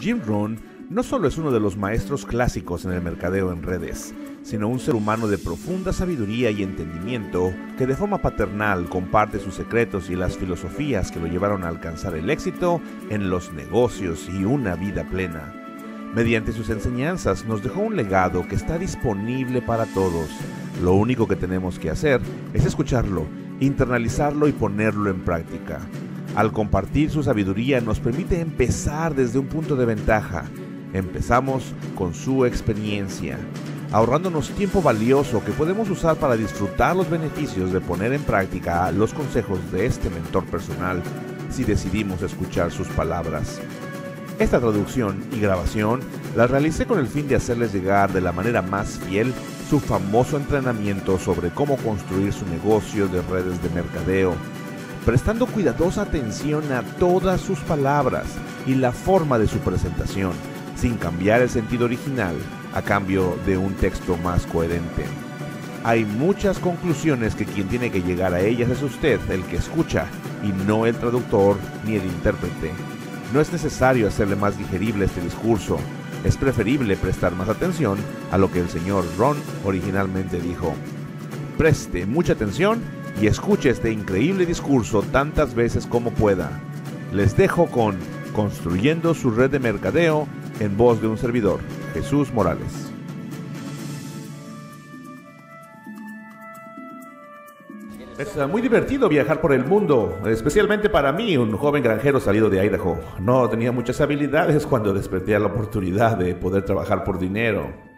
Jim Rohn no solo es uno de los maestros clásicos en el mercadeo en redes, sino un ser humano de profunda sabiduría y entendimiento que de forma paternal comparte sus secretos y las filosofías que lo llevaron a alcanzar el éxito en los negocios y una vida plena. Mediante sus enseñanzas nos dejó un legado que está disponible para todos. Lo único que tenemos que hacer es escucharlo, internalizarlo y ponerlo en práctica. Al compartir su sabiduría nos permite empezar desde un punto de ventaja. Empezamos con su experiencia, ahorrándonos tiempo valioso que podemos usar para disfrutar los beneficios de poner en práctica los consejos de este mentor personal si decidimos escuchar sus palabras. Esta traducción y grabación la realicé con el fin de hacerles llegar de la manera más fiel su famoso entrenamiento sobre cómo construir su negocio de redes de mercadeo prestando cuidadosa atención a todas sus palabras y la forma de su presentación, sin cambiar el sentido original a cambio de un texto más coherente. Hay muchas conclusiones que quien tiene que llegar a ellas es usted, el que escucha, y no el traductor ni el intérprete. No es necesario hacerle más digerible este discurso, es preferible prestar más atención a lo que el señor Ron originalmente dijo. Preste mucha atención y escuche este increíble discurso tantas veces como pueda. Les dejo con Construyendo su red de mercadeo en voz de un servidor, Jesús Morales. Es muy divertido viajar por el mundo, especialmente para mí, un joven granjero salido de Idaho. No tenía muchas habilidades cuando desperté la oportunidad de poder trabajar por dinero.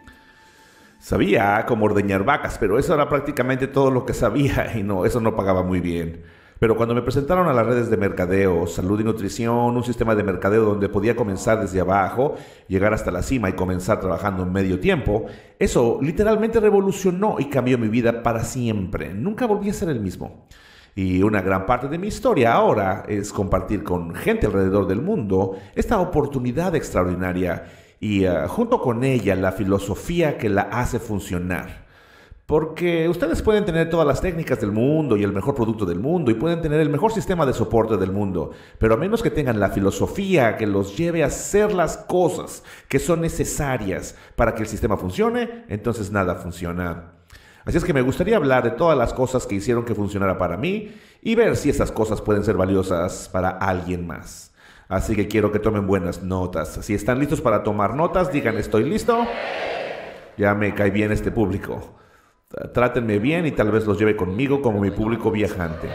Sabía cómo ordeñar vacas, pero eso era prácticamente todo lo que sabía y no, eso no pagaba muy bien. Pero cuando me presentaron a las redes de mercadeo, salud y nutrición, un sistema de mercadeo donde podía comenzar desde abajo, llegar hasta la cima y comenzar trabajando en medio tiempo, eso literalmente revolucionó y cambió mi vida para siempre. Nunca volví a ser el mismo. Y una gran parte de mi historia ahora es compartir con gente alrededor del mundo esta oportunidad extraordinaria y eh, junto con ella la filosofía que la hace funcionar. Porque ustedes pueden tener todas las técnicas del mundo y el mejor producto del mundo y pueden tener el mejor sistema de soporte del mundo, pero a menos que tengan la filosofía que los lleve a hacer las cosas que son necesarias para que el sistema funcione, entonces nada funciona. Así es que me gustaría hablar de todas las cosas que hicieron que funcionara para mí y ver si esas cosas pueden ser valiosas para alguien más. Así que quiero que tomen buenas notas. Si están listos para tomar notas, digan estoy listo. Ya me cae bien este público. Trátenme bien y tal vez los lleve conmigo como mi público viajante.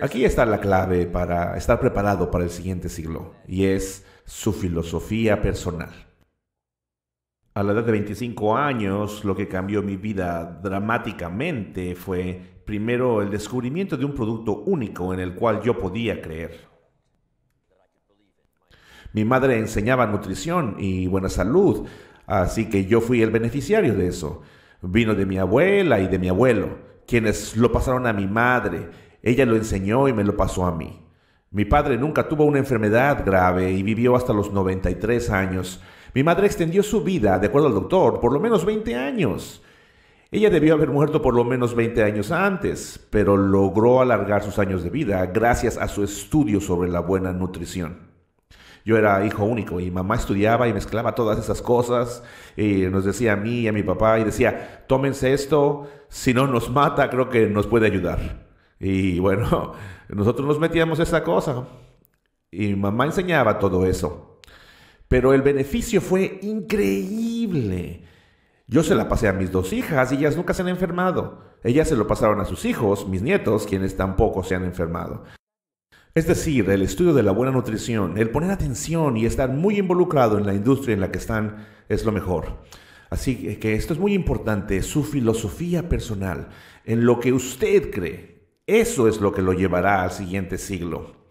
Aquí está la clave para estar preparado para el siguiente siglo, y es su filosofía personal. A la edad de 25 años, lo que cambió mi vida dramáticamente fue primero el descubrimiento de un producto único en el cual yo podía creer. Mi madre enseñaba nutrición y buena salud, así que yo fui el beneficiario de eso. Vino de mi abuela y de mi abuelo, quienes lo pasaron a mi madre. Ella lo enseñó y me lo pasó a mí. Mi padre nunca tuvo una enfermedad grave y vivió hasta los 93 años. Mi madre extendió su vida, de acuerdo al doctor, por lo menos 20 años. Ella debió haber muerto por lo menos 20 años antes, pero logró alargar sus años de vida gracias a su estudio sobre la buena nutrición. Yo era hijo único y mamá estudiaba y mezclaba todas esas cosas y nos decía a mí y a mi papá y decía, tómense esto, si no nos mata creo que nos puede ayudar. Y bueno, nosotros nos metíamos esa cosa y mamá enseñaba todo eso. Pero el beneficio fue increíble. Yo se la pasé a mis dos hijas y ellas nunca se han enfermado. Ellas se lo pasaron a sus hijos, mis nietos, quienes tampoco se han enfermado. Es decir, el estudio de la buena nutrición, el poner atención y estar muy involucrado en la industria en la que están es lo mejor. Así que esto es muy importante, su filosofía personal, en lo que usted cree. Eso es lo que lo llevará al siguiente siglo.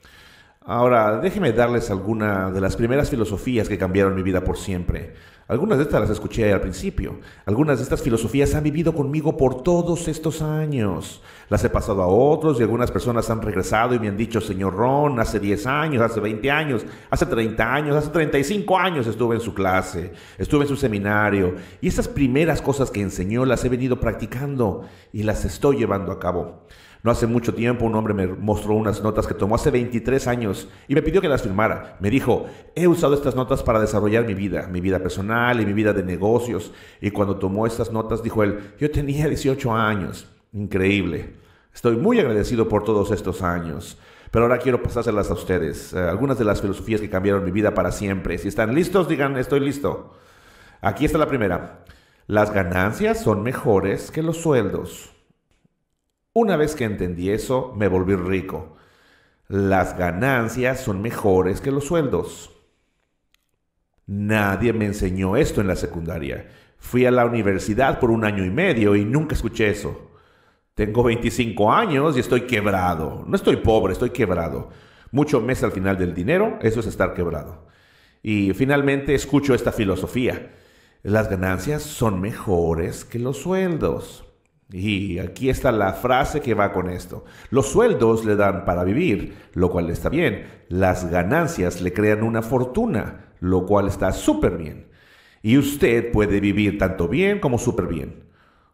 Ahora, déjeme darles alguna de las primeras filosofías que cambiaron mi vida por siempre. Algunas de estas las escuché al principio. Algunas de estas filosofías han vivido conmigo por todos estos años. Las he pasado a otros y algunas personas han regresado y me han dicho, señor Ron, hace 10 años, hace 20 años, hace 30 años, hace 35 años estuve en su clase, estuve en su seminario. Y esas primeras cosas que enseñó las he venido practicando y las estoy llevando a cabo. No hace mucho tiempo un hombre me mostró unas notas que tomó hace 23 años y me pidió que las firmara. Me dijo, he usado estas notas para desarrollar mi vida, mi vida personal y mi vida de negocios. Y cuando tomó estas notas dijo él, yo tenía 18 años. Increíble. Estoy muy agradecido por todos estos años. Pero ahora quiero pasárselas a ustedes. Eh, algunas de las filosofías que cambiaron mi vida para siempre. Si están listos, digan, estoy listo. Aquí está la primera. Las ganancias son mejores que los sueldos. Una vez que entendí eso, me volví rico. Las ganancias son mejores que los sueldos. Nadie me enseñó esto en la secundaria. Fui a la universidad por un año y medio y nunca escuché eso. Tengo 25 años y estoy quebrado. No estoy pobre, estoy quebrado. Mucho mes al final del dinero, eso es estar quebrado. Y finalmente escucho esta filosofía. Las ganancias son mejores que los sueldos. Y aquí está la frase que va con esto. Los sueldos le dan para vivir, lo cual está bien. Las ganancias le crean una fortuna, lo cual está súper bien. Y usted puede vivir tanto bien como súper bien.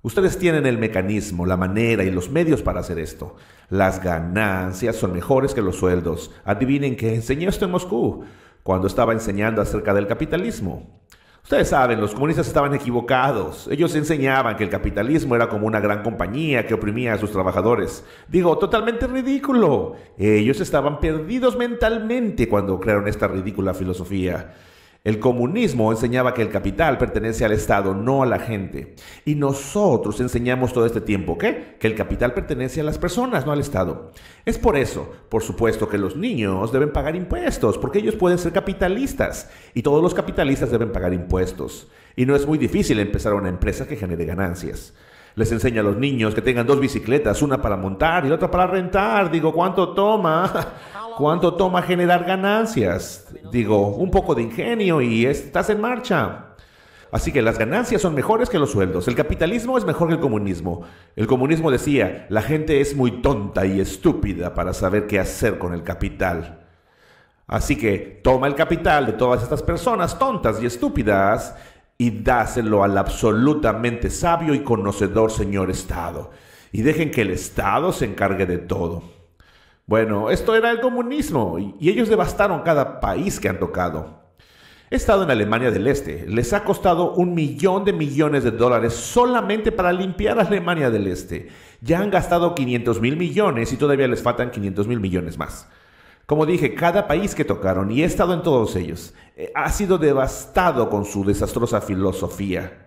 Ustedes tienen el mecanismo, la manera y los medios para hacer esto. Las ganancias son mejores que los sueldos. Adivinen que enseñé esto en Moscú, cuando estaba enseñando acerca del capitalismo. Ustedes saben, los comunistas estaban equivocados. Ellos enseñaban que el capitalismo era como una gran compañía que oprimía a sus trabajadores. Digo, totalmente ridículo. Ellos estaban perdidos mentalmente cuando crearon esta ridícula filosofía. El comunismo enseñaba que el capital pertenece al Estado, no a la gente. Y nosotros enseñamos todo este tiempo que el capital pertenece a las personas, no al Estado. Es por eso, por supuesto, que los niños deben pagar impuestos, porque ellos pueden ser capitalistas y todos los capitalistas deben pagar impuestos. Y no es muy difícil empezar una empresa que genere ganancias. Les enseña a los niños que tengan dos bicicletas, una para montar y otra para rentar. Digo, ¿cuánto toma? ¿Cuánto toma generar ganancias? Digo, un poco de ingenio y estás en marcha. Así que las ganancias son mejores que los sueldos. El capitalismo es mejor que el comunismo. El comunismo decía, la gente es muy tonta y estúpida para saber qué hacer con el capital. Así que toma el capital de todas estas personas tontas y estúpidas y dáselo al absolutamente sabio y conocedor señor Estado. Y dejen que el Estado se encargue de todo. Bueno, esto era el comunismo y ellos devastaron cada país que han tocado. He estado en Alemania del Este. Les ha costado un millón de millones de dólares solamente para limpiar Alemania del Este. Ya han gastado 500 mil millones y todavía les faltan 500 mil millones más. Como dije, cada país que tocaron, y he estado en todos ellos, eh, ha sido devastado con su desastrosa filosofía.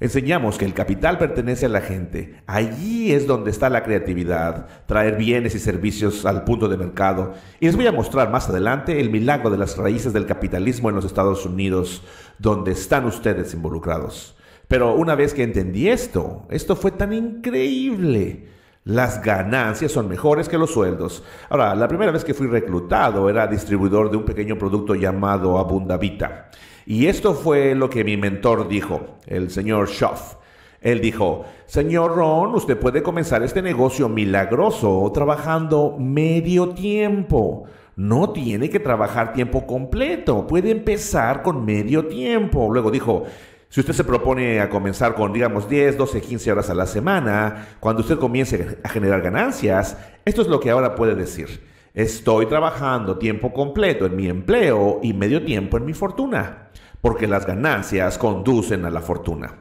Enseñamos que el capital pertenece a la gente. Allí es donde está la creatividad, traer bienes y servicios al punto de mercado. Y les voy a mostrar más adelante el milagro de las raíces del capitalismo en los Estados Unidos, donde están ustedes involucrados. Pero una vez que entendí esto, esto fue tan increíble. Las ganancias son mejores que los sueldos. Ahora, la primera vez que fui reclutado era distribuidor de un pequeño producto llamado Abundavita. Y esto fue lo que mi mentor dijo, el señor Schoff. Él dijo, señor Ron, usted puede comenzar este negocio milagroso trabajando medio tiempo. No tiene que trabajar tiempo completo, puede empezar con medio tiempo. Luego dijo, si usted se propone a comenzar con, digamos, 10, 12, 15 horas a la semana, cuando usted comience a generar ganancias, esto es lo que ahora puede decir. Estoy trabajando tiempo completo en mi empleo y medio tiempo en mi fortuna porque las ganancias conducen a la fortuna.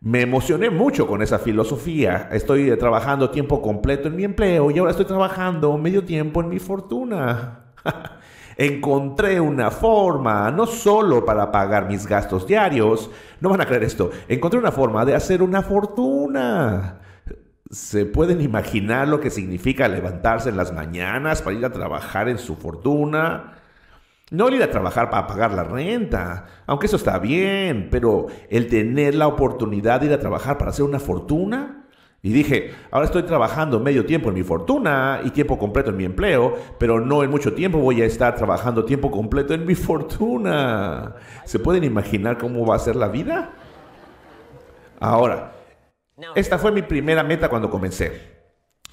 Me emocioné mucho con esa filosofía. Estoy trabajando tiempo completo en mi empleo y ahora estoy trabajando medio tiempo en mi fortuna. Encontré una forma, no solo para pagar mis gastos diarios, no van a creer esto, encontré una forma de hacer una fortuna. ¿Se pueden imaginar lo que significa levantarse en las mañanas para ir a trabajar en su fortuna? No el ir a trabajar para pagar la renta, aunque eso está bien, pero el tener la oportunidad de ir a trabajar para hacer una fortuna. Y dije, ahora estoy trabajando medio tiempo en mi fortuna y tiempo completo en mi empleo, pero no en mucho tiempo voy a estar trabajando tiempo completo en mi fortuna. ¿Se pueden imaginar cómo va a ser la vida? Ahora, esta fue mi primera meta cuando comencé.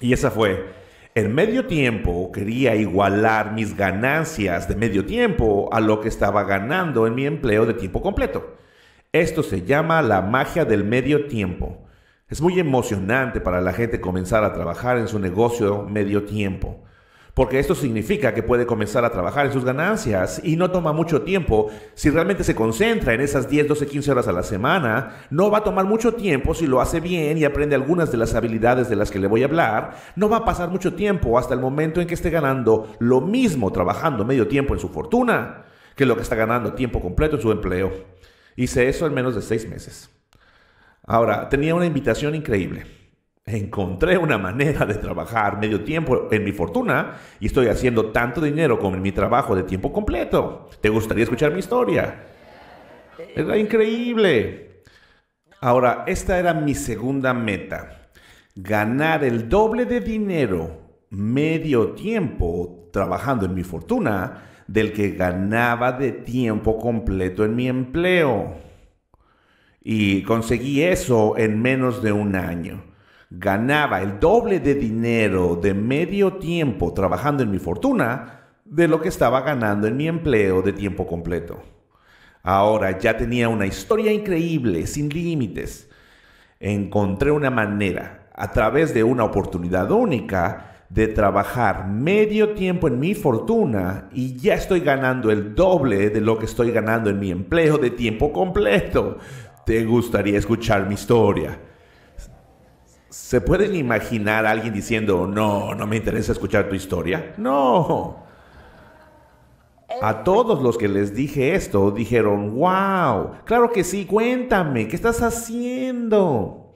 Y esa fue, el medio tiempo quería igualar mis ganancias de medio tiempo a lo que estaba ganando en mi empleo de tiempo completo. Esto se llama la magia del medio tiempo. Es muy emocionante para la gente comenzar a trabajar en su negocio medio tiempo porque esto significa que puede comenzar a trabajar en sus ganancias y no toma mucho tiempo. Si realmente se concentra en esas 10, 12, 15 horas a la semana, no va a tomar mucho tiempo si lo hace bien y aprende algunas de las habilidades de las que le voy a hablar. No va a pasar mucho tiempo hasta el momento en que esté ganando lo mismo trabajando medio tiempo en su fortuna que lo que está ganando tiempo completo en su empleo. Hice eso en menos de seis meses. Ahora, tenía una invitación increíble encontré una manera de trabajar medio tiempo en mi fortuna y estoy haciendo tanto dinero con mi trabajo de tiempo completo. ¿Te gustaría escuchar mi historia? Era increíble. Ahora, esta era mi segunda meta. Ganar el doble de dinero medio tiempo trabajando en mi fortuna del que ganaba de tiempo completo en mi empleo. Y conseguí eso en menos de un año ganaba el doble de dinero de medio tiempo trabajando en mi fortuna de lo que estaba ganando en mi empleo de tiempo completo. Ahora ya tenía una historia increíble, sin límites. Encontré una manera, a través de una oportunidad única, de trabajar medio tiempo en mi fortuna y ya estoy ganando el doble de lo que estoy ganando en mi empleo de tiempo completo. ¿Te gustaría escuchar mi historia? ¿Se pueden imaginar a alguien diciendo, no, no me interesa escuchar tu historia? No. Eh, a todos los que les dije esto dijeron, wow, claro que sí, cuéntame, ¿qué estás haciendo?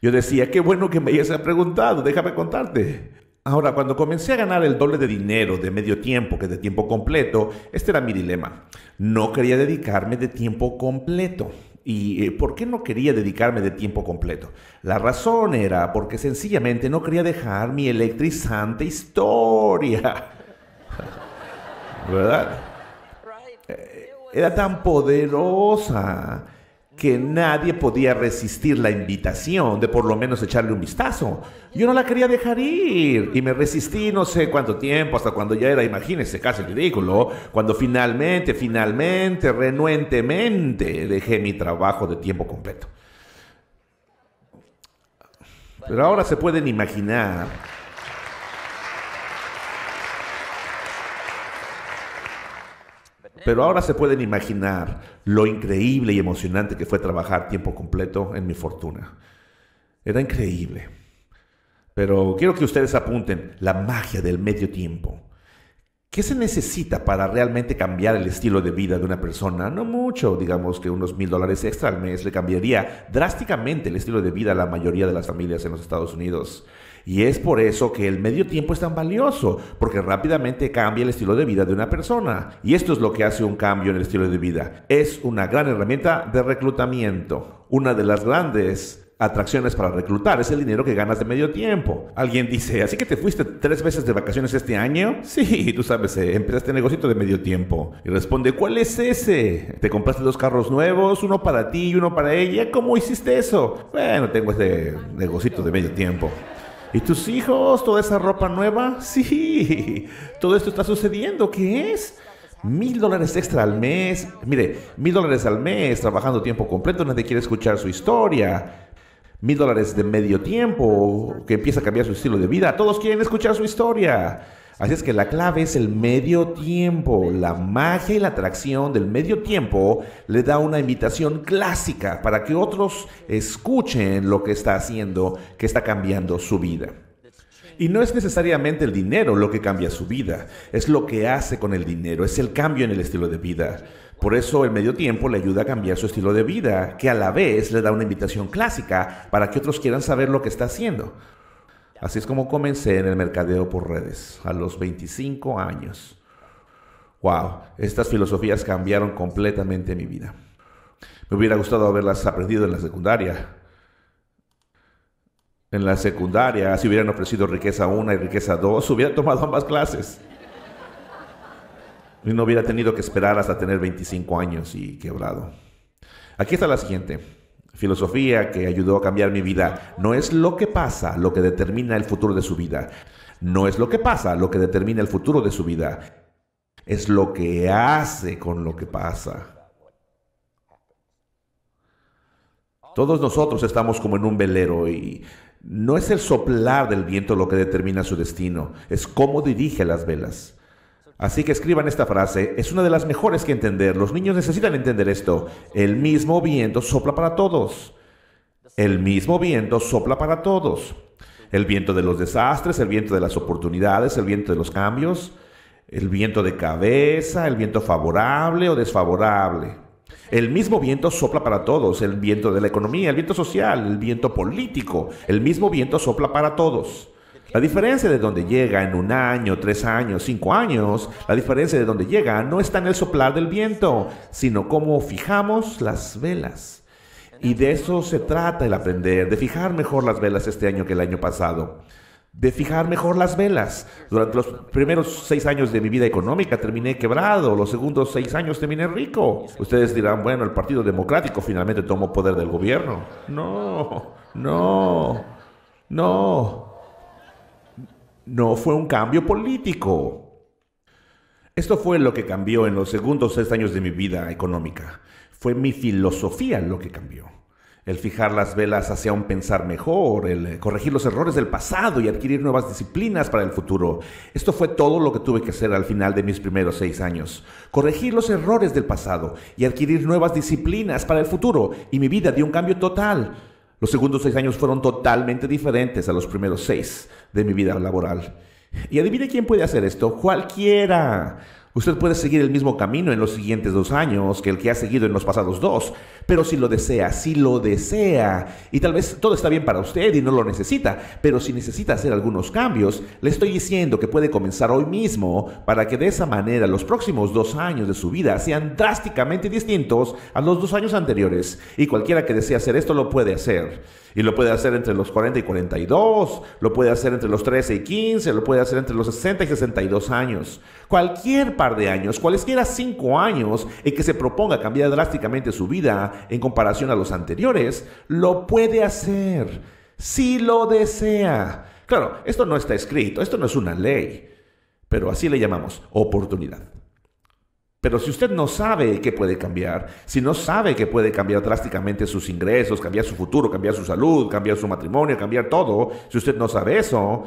Yo decía, qué bueno que me hayas preguntado, déjame contarte. Ahora, cuando comencé a ganar el doble de dinero de medio tiempo que de tiempo completo, este era mi dilema. No quería dedicarme de tiempo completo. ¿Y eh, por qué no quería dedicarme de tiempo completo? La razón era porque sencillamente no quería dejar mi electrizante historia. ¿Verdad? Eh, era tan poderosa que nadie podía resistir la invitación de por lo menos echarle un vistazo. Yo no la quería dejar ir y me resistí no sé cuánto tiempo, hasta cuando ya era, imagínese casi ridículo, cuando finalmente, finalmente, renuentemente dejé mi trabajo de tiempo completo. Pero ahora se pueden imaginar Pero ahora se pueden imaginar lo increíble y emocionante que fue trabajar tiempo completo en mi fortuna. Era increíble. Pero quiero que ustedes apunten la magia del medio tiempo. ¿Qué se necesita para realmente cambiar el estilo de vida de una persona? No mucho, digamos que unos mil dólares extra al mes le cambiaría drásticamente el estilo de vida a la mayoría de las familias en los Estados Unidos. Y es por eso que el medio tiempo es tan valioso, porque rápidamente cambia el estilo de vida de una persona. Y esto es lo que hace un cambio en el estilo de vida. Es una gran herramienta de reclutamiento. Una de las grandes atracciones para reclutar, es el dinero que ganas de medio tiempo. Alguien dice, ¿así que te fuiste tres veces de vacaciones este año? Sí, tú sabes, eh, empezaste negocito de medio tiempo. Y responde, ¿cuál es ese? ¿Te compraste dos carros nuevos, uno para ti y uno para ella? ¿Cómo hiciste eso? Bueno, tengo este negocito de medio tiempo. ¿Y tus hijos? ¿Toda esa ropa nueva? Sí, todo esto está sucediendo. ¿Qué es? Mil dólares extra al mes. Mire, mil dólares al mes trabajando tiempo completo. Nadie quiere escuchar su historia. Mil dólares de medio tiempo que empieza a cambiar su estilo de vida. Todos quieren escuchar su historia. Así es que la clave es el medio tiempo. La magia y la atracción del medio tiempo le da una invitación clásica para que otros escuchen lo que está haciendo, que está cambiando su vida. Y no es necesariamente el dinero lo que cambia su vida, es lo que hace con el dinero, es el cambio en el estilo de vida. Por eso el medio tiempo le ayuda a cambiar su estilo de vida, que a la vez le da una invitación clásica para que otros quieran saber lo que está haciendo. Así es como comencé en el mercadeo por redes, a los 25 años. ¡Wow! Estas filosofías cambiaron completamente mi vida. Me hubiera gustado haberlas aprendido en la secundaria. En la secundaria, si hubieran ofrecido riqueza 1 y riqueza 2, hubiera tomado ambas clases. Y no hubiera tenido que esperar hasta tener 25 años y quebrado. Aquí está la siguiente filosofía que ayudó a cambiar mi vida. No es lo que pasa lo que determina el futuro de su vida. No es lo que pasa lo que determina el futuro de su vida. Es lo que hace con lo que pasa. Todos nosotros estamos como en un velero y no es el soplar del viento lo que determina su destino, es cómo dirige las velas. Así que escriban esta frase, es una de las mejores que entender. Los niños necesitan entender esto. El mismo viento sopla para todos. El mismo viento sopla para todos. El viento de los desastres, el viento de las oportunidades, el viento de los cambios, el viento de cabeza, el viento favorable o desfavorable. El mismo viento sopla para todos, el viento de la economía, el viento social, el viento político, el mismo viento sopla para todos. La diferencia de donde llega en un año, tres años, cinco años, la diferencia de donde llega no está en el soplar del viento, sino cómo fijamos las velas. Y de eso se trata el aprender, de fijar mejor las velas este año que el año pasado de fijar mejor las velas. Durante los primeros seis años de mi vida económica terminé quebrado, los segundos seis años terminé rico. Ustedes dirán, bueno, el Partido Democrático finalmente tomó poder del gobierno. No, no, no. No fue un cambio político. Esto fue lo que cambió en los segundos seis años de mi vida económica. Fue mi filosofía lo que cambió. El fijar las velas hacia un pensar mejor, el corregir los errores del pasado y adquirir nuevas disciplinas para el futuro. Esto fue todo lo que tuve que hacer al final de mis primeros seis años. Corregir los errores del pasado y adquirir nuevas disciplinas para el futuro. Y mi vida dio un cambio total. Los segundos seis años fueron totalmente diferentes a los primeros seis de mi vida laboral. Y adivine quién puede hacer esto. Cualquiera. Usted puede seguir el mismo camino en los siguientes dos años que el que ha seguido en los pasados dos, pero si lo desea, si lo desea, y tal vez todo está bien para usted y no lo necesita, pero si necesita hacer algunos cambios, le estoy diciendo que puede comenzar hoy mismo para que de esa manera los próximos dos años de su vida sean drásticamente distintos a los dos años anteriores, y cualquiera que desee hacer esto lo puede hacer. Y lo puede hacer entre los 40 y 42, lo puede hacer entre los 13 y 15, lo puede hacer entre los 60 y 62 años. Cualquier par de años, cualesquiera cinco años en que se proponga cambiar drásticamente su vida en comparación a los anteriores, lo puede hacer si lo desea. Claro, esto no está escrito, esto no es una ley, pero así le llamamos oportunidad. Pero si usted no sabe qué puede cambiar, si no sabe que puede cambiar drásticamente sus ingresos, cambiar su futuro, cambiar su salud, cambiar su matrimonio, cambiar todo, si usted no sabe eso,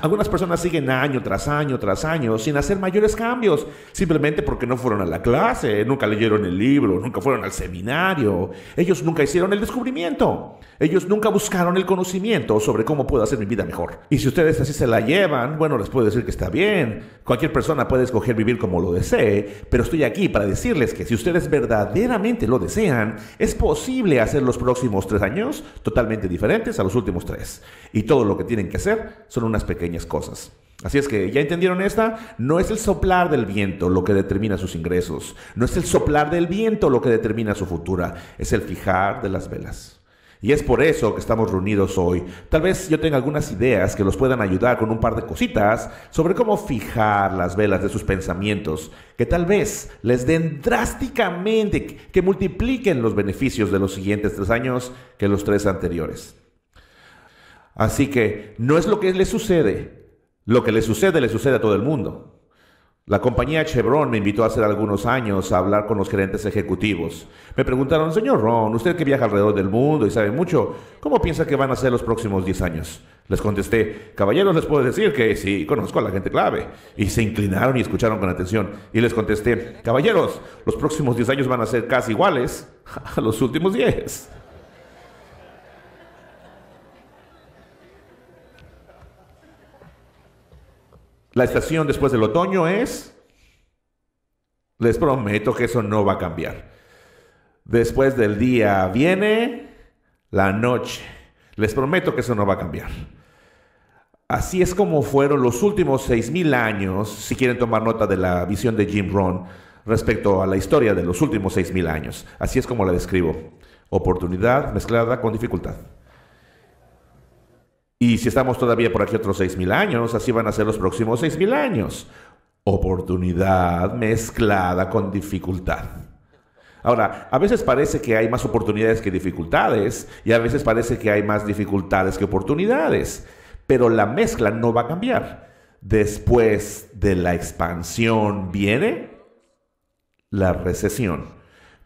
algunas personas siguen año tras año tras año sin hacer mayores cambios, simplemente porque no fueron a la clase, nunca leyeron el libro, nunca fueron al seminario, ellos nunca hicieron el descubrimiento, ellos nunca buscaron el conocimiento sobre cómo puedo hacer mi vida mejor. Y si ustedes así se la llevan, bueno, les puedo decir que está bien, cualquier persona puede escoger vivir como lo desee, pero estoy aquí para decirles que si ustedes verdaderamente lo desean, es posible hacer los próximos tres años totalmente diferentes a los últimos tres. Y todo lo que tienen que hacer son unas pequeñas pequeñas cosas. Así es que, ¿ya entendieron esta? No es el soplar del viento lo que determina sus ingresos, no es el soplar del viento lo que determina su futura, es el fijar de las velas. Y es por eso que estamos reunidos hoy. Tal vez yo tenga algunas ideas que los puedan ayudar con un par de cositas sobre cómo fijar las velas de sus pensamientos, que tal vez les den drásticamente, que multipliquen los beneficios de los siguientes tres años que los tres anteriores. Así que no es lo que le sucede. Lo que le sucede le sucede a todo el mundo. La compañía Chevron me invitó hace algunos años a hablar con los gerentes ejecutivos. Me preguntaron, señor Ron, usted que viaja alrededor del mundo y sabe mucho, ¿cómo piensa que van a ser los próximos 10 años? Les contesté, caballeros, les puedo decir que sí, conozco a la gente clave. Y se inclinaron y escucharon con atención. Y les contesté, caballeros, los próximos 10 años van a ser casi iguales a los últimos 10. La estación después del otoño es... Les prometo que eso no va a cambiar. Después del día viene la noche. Les prometo que eso no va a cambiar. Así es como fueron los últimos 6.000 años, si quieren tomar nota de la visión de Jim Rohn respecto a la historia de los últimos 6.000 años. Así es como la describo. Oportunidad mezclada con dificultad. Y si estamos todavía por aquí otros 6.000 años, así van a ser los próximos 6.000 años. Oportunidad mezclada con dificultad. Ahora, a veces parece que hay más oportunidades que dificultades y a veces parece que hay más dificultades que oportunidades, pero la mezcla no va a cambiar. Después de la expansión viene la recesión,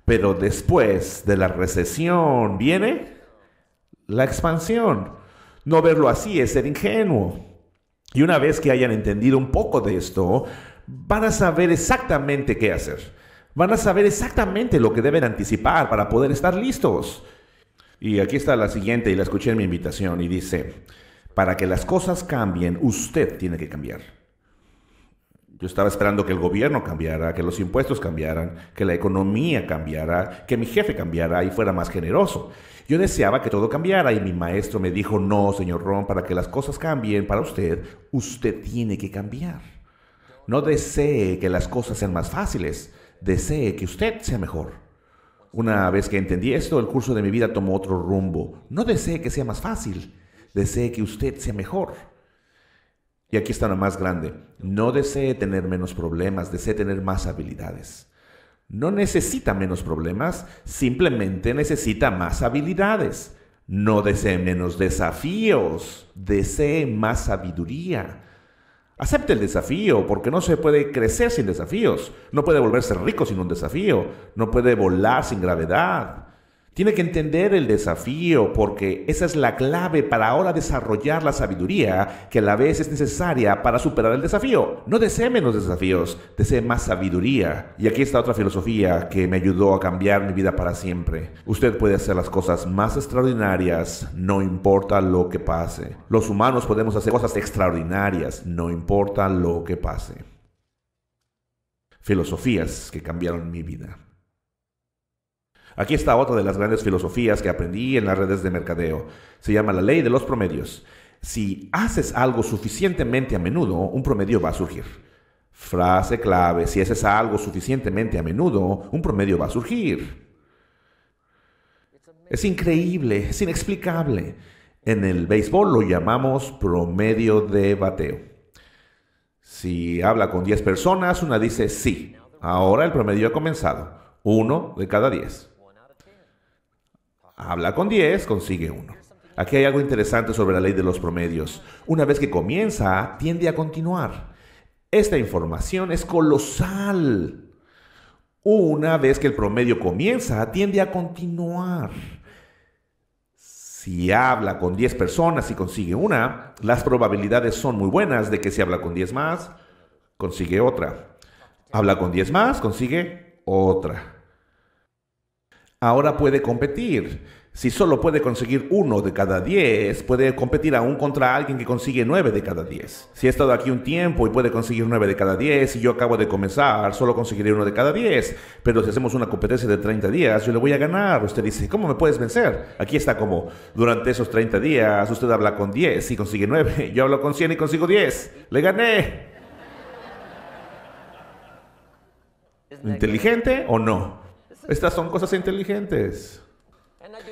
pero después de la recesión viene la expansión. No verlo así es ser ingenuo. Y una vez que hayan entendido un poco de esto, van a saber exactamente qué hacer. Van a saber exactamente lo que deben anticipar para poder estar listos. Y aquí está la siguiente y la escuché en mi invitación y dice, para que las cosas cambien, usted tiene que cambiar. Yo estaba esperando que el gobierno cambiara, que los impuestos cambiaran, que la economía cambiara, que mi jefe cambiara y fuera más generoso. Yo deseaba que todo cambiara y mi maestro me dijo, no, señor Ron, para que las cosas cambien para usted, usted tiene que cambiar. No desee que las cosas sean más fáciles, desee que usted sea mejor. Una vez que entendí esto, el curso de mi vida tomó otro rumbo. No desee que sea más fácil, desee que usted sea mejor. Y aquí está lo más grande. No desee tener menos problemas, desee tener más habilidades. No necesita menos problemas, simplemente necesita más habilidades. No desee menos desafíos, desee más sabiduría. Acepte el desafío, porque no se puede crecer sin desafíos. No puede volverse rico sin un desafío. No puede volar sin gravedad. Tiene que entender el desafío porque esa es la clave para ahora desarrollar la sabiduría que a la vez es necesaria para superar el desafío. No desee menos desafíos, desee más sabiduría. Y aquí está otra filosofía que me ayudó a cambiar mi vida para siempre. Usted puede hacer las cosas más extraordinarias, no importa lo que pase. Los humanos podemos hacer cosas extraordinarias, no importa lo que pase. Filosofías que cambiaron mi vida. Aquí está otra de las grandes filosofías que aprendí en las redes de mercadeo. Se llama la ley de los promedios. Si haces algo suficientemente a menudo, un promedio va a surgir. Frase clave, si haces algo suficientemente a menudo, un promedio va a surgir. Es increíble, es inexplicable. En el béisbol lo llamamos promedio de bateo. Si habla con 10 personas, una dice sí. Ahora el promedio ha comenzado. Uno de cada 10. Habla con 10, consigue uno. Aquí hay algo interesante sobre la ley de los promedios. Una vez que comienza, tiende a continuar. Esta información es colosal. Una vez que el promedio comienza, tiende a continuar. Si habla con 10 personas y consigue una, las probabilidades son muy buenas de que si habla con 10 más, consigue otra. Habla con 10 más, consigue otra ahora puede competir. Si solo puede conseguir uno de cada diez, puede competir aún contra alguien que consigue nueve de cada diez. Si he estado aquí un tiempo y puede conseguir nueve de cada diez, y yo acabo de comenzar, solo conseguiré uno de cada diez. Pero si hacemos una competencia de 30 días, yo le voy a ganar. Usted dice, ¿cómo me puedes vencer? Aquí está como, durante esos 30 días, usted habla con diez y consigue nueve. Yo hablo con cien y consigo diez ¡Le gané! ¿Inteligente o no? Estas son cosas inteligentes.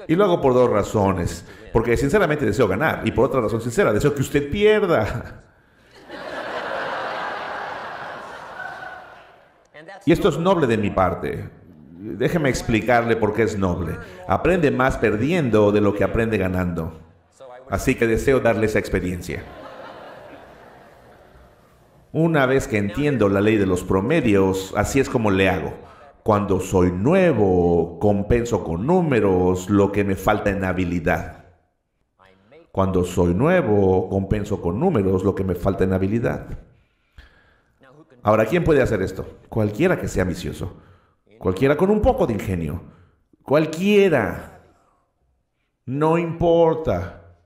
Y lo hago por dos razones. Porque sinceramente deseo ganar. Y por otra razón sincera, deseo que usted pierda. Y esto es noble de mi parte. Déjeme explicarle por qué es noble. Aprende más perdiendo de lo que aprende ganando. Así que deseo darle esa experiencia. Una vez que entiendo la ley de los promedios, así es como le hago. Cuando soy nuevo, compenso con números lo que me falta en habilidad. Cuando soy nuevo, compenso con números lo que me falta en habilidad. Ahora, ¿quién puede hacer esto? Cualquiera que sea ambicioso. Cualquiera con un poco de ingenio. Cualquiera. No importa.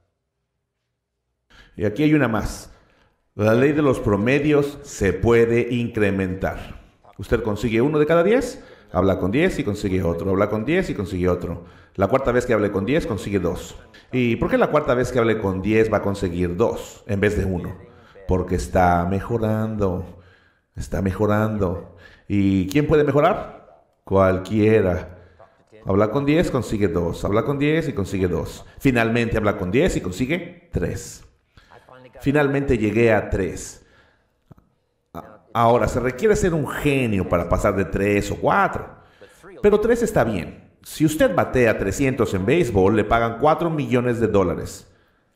Y aquí hay una más. La ley de los promedios se puede incrementar. Usted consigue uno de cada diez, Habla con 10 y consigue otro. Habla con 10 y consigue otro. La cuarta vez que hable con 10 consigue 2. ¿Y por qué la cuarta vez que hable con 10 va a conseguir 2 en vez de 1? Porque está mejorando. Está mejorando. ¿Y quién puede mejorar? Cualquiera. Habla con 10, consigue 2. Habla con 10 y consigue 2. Finalmente habla con 10 y consigue 3. Finalmente llegué a 3. Ahora, se requiere ser un genio para pasar de 3 o 4, pero 3 está bien. Si usted batea 300 en béisbol, le pagan 4 millones de dólares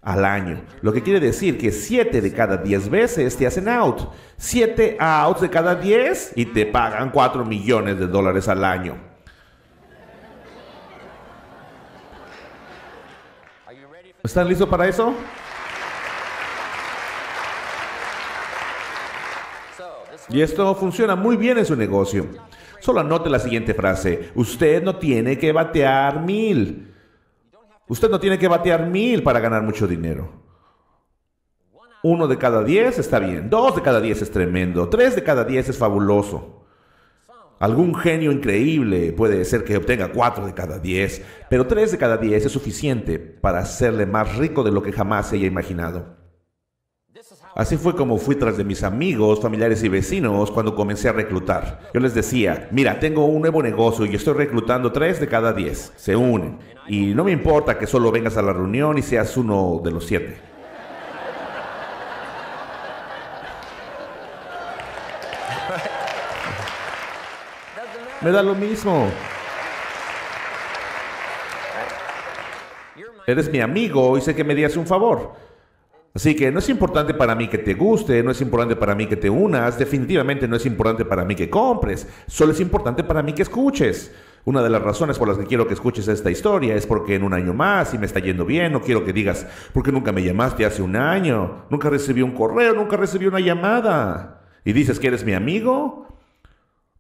al año, lo que quiere decir que 7 de cada 10 veces te hacen out, 7 outs de cada 10 y te pagan 4 millones de dólares al año. ¿Están listos para eso? Y esto funciona muy bien en su negocio. Solo anote la siguiente frase. Usted no tiene que batear mil. Usted no tiene que batear mil para ganar mucho dinero. Uno de cada diez está bien. Dos de cada diez es tremendo. Tres de cada diez es fabuloso. Algún genio increíble puede ser que obtenga cuatro de cada diez, pero tres de cada diez es suficiente para hacerle más rico de lo que jamás se haya imaginado. Así fue como fui tras de mis amigos, familiares y vecinos cuando comencé a reclutar. Yo les decía, mira, tengo un nuevo negocio y estoy reclutando tres de cada diez. Se unen. Y no me importa que solo vengas a la reunión y seas uno de los siete. Me da lo mismo. Eres mi amigo y sé que me harías un favor. Así que no es importante para mí que te guste, no es importante para mí que te unas, definitivamente no es importante para mí que compres, solo es importante para mí que escuches. Una de las razones por las que quiero que escuches esta historia es porque en un año más, si me está yendo bien, no quiero que digas, porque nunca me llamaste hace un año, nunca recibí un correo, nunca recibí una llamada. Y dices que eres mi amigo,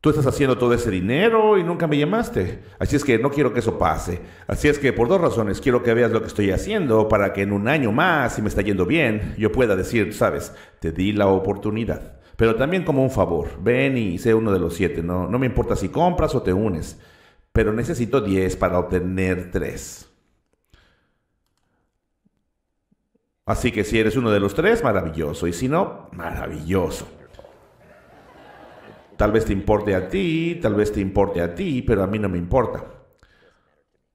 tú estás haciendo todo ese dinero y nunca me llamaste. Así es que no quiero que eso pase. Así es que por dos razones quiero que veas lo que estoy haciendo para que en un año más, si me está yendo bien, yo pueda decir, sabes, te di la oportunidad. Pero también como un favor, ven y sé uno de los siete, no, me importa si compras o te unes, pero necesito diez para obtener tres. Así que si eres uno de los tres, maravilloso, y si no, maravilloso. Tal vez te importe a ti, tal vez te importe a ti, pero a mí no me importa.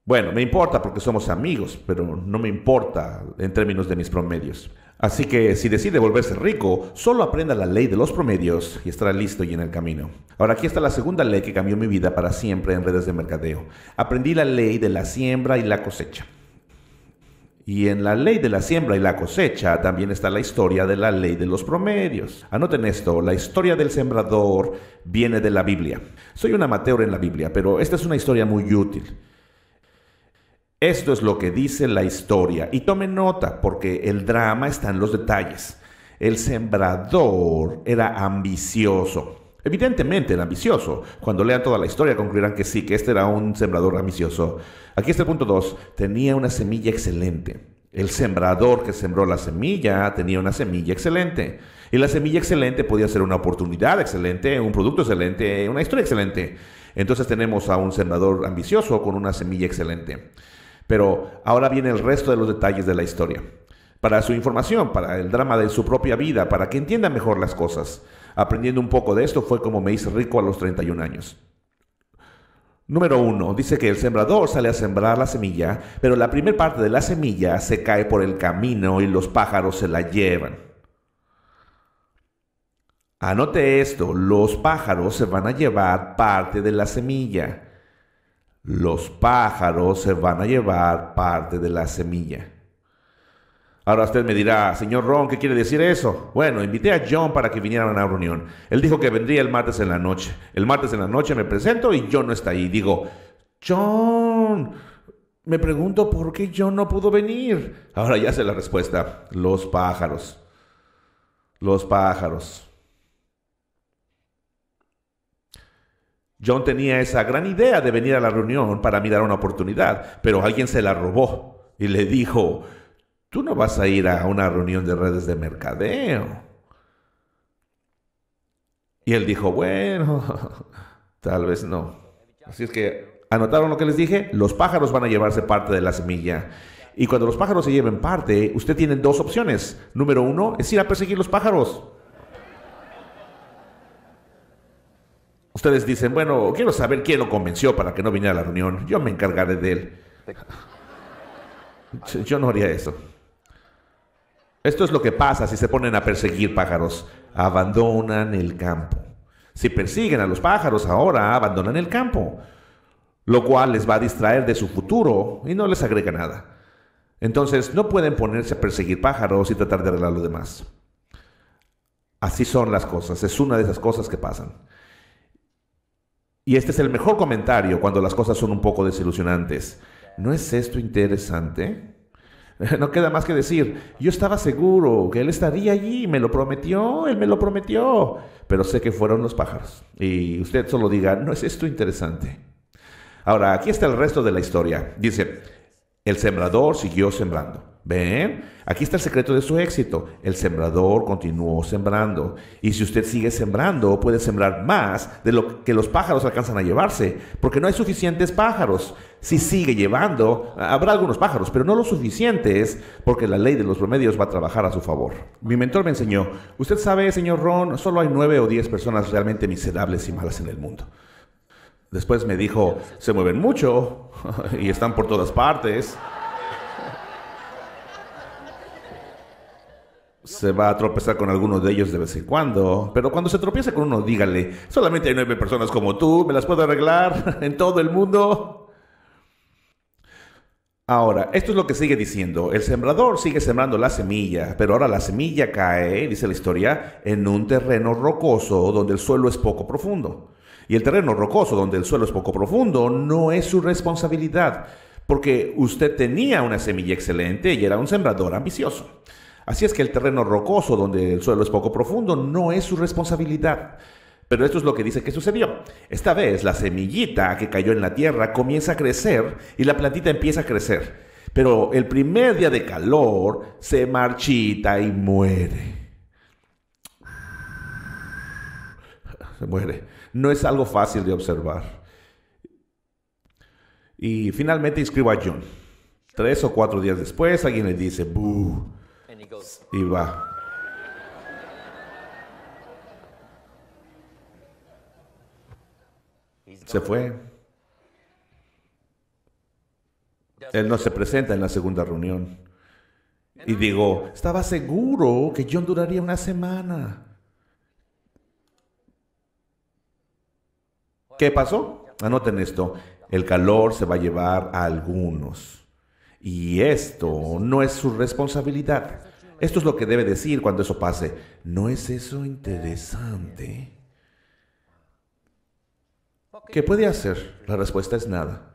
Bueno, me importa porque somos amigos, pero no me importa en términos de mis promedios. Así que si decide volverse rico, solo aprenda la ley de los promedios y estará listo y en el camino. Ahora aquí está la segunda ley que cambió mi vida para siempre en redes de mercadeo. Aprendí la ley de la siembra y la cosecha. Y en la ley de la siembra y la cosecha también está la historia de la ley de los promedios. Anoten esto, la historia del sembrador viene de la Biblia. Soy un amateur en la Biblia, pero esta es una historia muy útil. Esto es lo que dice la historia. Y tomen nota, porque el drama está en los detalles. El sembrador era ambicioso. Evidentemente el ambicioso. Cuando lean toda la historia concluirán que sí, que este era un sembrador ambicioso. Aquí está el punto 2. Tenía una semilla excelente. El sembrador que sembró la semilla tenía una semilla excelente. Y la semilla excelente podía ser una oportunidad excelente, un producto excelente, una historia excelente. Entonces tenemos a un sembrador ambicioso con una semilla excelente. Pero ahora viene el resto de los detalles de la historia. Para su información, para el drama de su propia vida, para que entienda mejor las cosas. Aprendiendo un poco de esto fue como me hice rico a los 31 años. Número 1. Dice que el sembrador sale a sembrar la semilla, pero la primera parte de la semilla se cae por el camino y los pájaros se la llevan. Anote esto, los pájaros se van a llevar parte de la semilla. Los pájaros se van a llevar parte de la semilla. Ahora usted me dirá, señor Ron, ¿qué quiere decir eso? Bueno, invité a John para que viniera a una reunión. Él dijo que vendría el martes en la noche. El martes en la noche me presento y John no está ahí. Digo, John, me pregunto por qué John no pudo venir. Ahora ya sé la respuesta. Los pájaros. Los pájaros. John tenía esa gran idea de venir a la reunión para mirar una oportunidad, pero alguien se la robó y le dijo, Tú no vas a ir a una reunión de redes de mercadeo. Y él dijo, bueno, tal vez no. Así es que, ¿anotaron lo que les dije? Los pájaros van a llevarse parte de la semilla. Y cuando los pájaros se lleven parte, usted tiene dos opciones. Número uno es ir a perseguir los pájaros. Ustedes dicen, bueno, quiero saber quién lo convenció para que no viniera a la reunión. Yo me encargaré de él. Yo no haría eso. Esto es lo que pasa si se ponen a perseguir pájaros. Abandonan el campo. Si persiguen a los pájaros ahora, abandonan el campo, lo cual les va a distraer de su futuro y no les agrega nada. Entonces no pueden ponerse a perseguir pájaros y tratar de arreglar lo demás. Así son las cosas, es una de esas cosas que pasan. Y este es el mejor comentario cuando las cosas son un poco desilusionantes. ¿No es esto interesante? No queda más que decir, yo estaba seguro que él estaría allí, me lo prometió, él me lo prometió, pero sé que fueron los pájaros. Y usted solo diga, ¿no es esto interesante? Ahora, aquí está el resto de la historia. Dice, el sembrador siguió sembrando. ¿Ven? Aquí está el secreto de su éxito. El sembrador continuó sembrando. Y si usted sigue sembrando, puede sembrar más de lo que los pájaros alcanzan a llevarse. Porque no hay suficientes pájaros. Si sigue llevando, habrá algunos pájaros, pero no los suficientes, porque la ley de los promedios va a trabajar a su favor. Mi mentor me enseñó, usted sabe, señor Ron, solo hay nueve o diez personas realmente miserables y malas en el mundo. Después me dijo, se mueven mucho y están por todas partes. se va a tropezar con alguno de ellos de vez en cuando, pero cuando se tropiece con uno, dígale, solamente hay nueve personas como tú, me las puedo arreglar en todo el mundo. Ahora, esto es lo que sigue diciendo. El sembrador sigue sembrando la semilla, pero ahora la semilla cae, dice la historia, en un terreno rocoso donde el suelo es poco profundo. Y el terreno rocoso donde el suelo es poco profundo no es su responsabilidad, porque usted tenía una semilla excelente y era un sembrador ambicioso. Así es que el terreno rocoso, donde el suelo es poco profundo, no es su responsabilidad. Pero esto es lo que dice que sucedió. Esta vez la semillita que cayó en la tierra comienza a crecer y la plantita empieza a crecer. Pero el primer día de calor se marchita y muere. Se muere. No es algo fácil de observar. Y finalmente inscribo a John. Tres o cuatro días después alguien le dice, ¡buh! Y va. Se fue. Él no se presenta en la segunda reunión. Y digo, estaba seguro que John duraría una semana. ¿Qué pasó? Anoten esto. El calor se va a llevar a algunos. Y esto no es su responsabilidad. Esto es lo que debe decir cuando eso pase. ¿No es eso interesante? ¿Qué puede hacer? La respuesta es nada.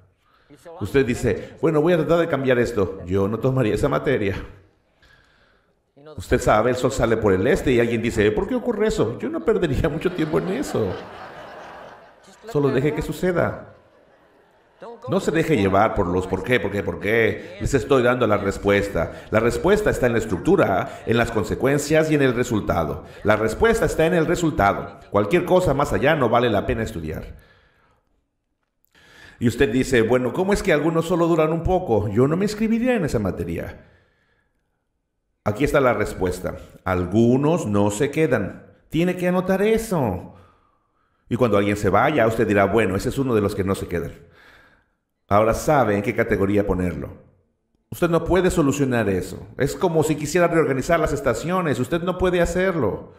Usted dice, bueno, voy a tratar de cambiar esto. Yo no tomaría esa materia. Usted sabe, el sol sale por el este y alguien dice, ¿por qué ocurre eso? Yo no perdería mucho tiempo en eso. Solo deje que suceda. No se deje llevar por los por qué, por qué, por qué. Les estoy dando la respuesta. La respuesta está en la estructura, en las consecuencias y en el resultado. La respuesta está en el resultado. Cualquier cosa más allá no vale la pena estudiar. Y usted dice, bueno, ¿cómo es que algunos solo duran un poco? Yo no me inscribiría en esa materia. Aquí está la respuesta. Algunos no se quedan. Tiene que anotar eso. Y cuando alguien se vaya, usted dirá, bueno, ese es uno de los que no se quedan. Ahora sabe en qué categoría ponerlo. Usted no puede solucionar eso. Es como si quisiera reorganizar las estaciones. Usted no puede hacerlo.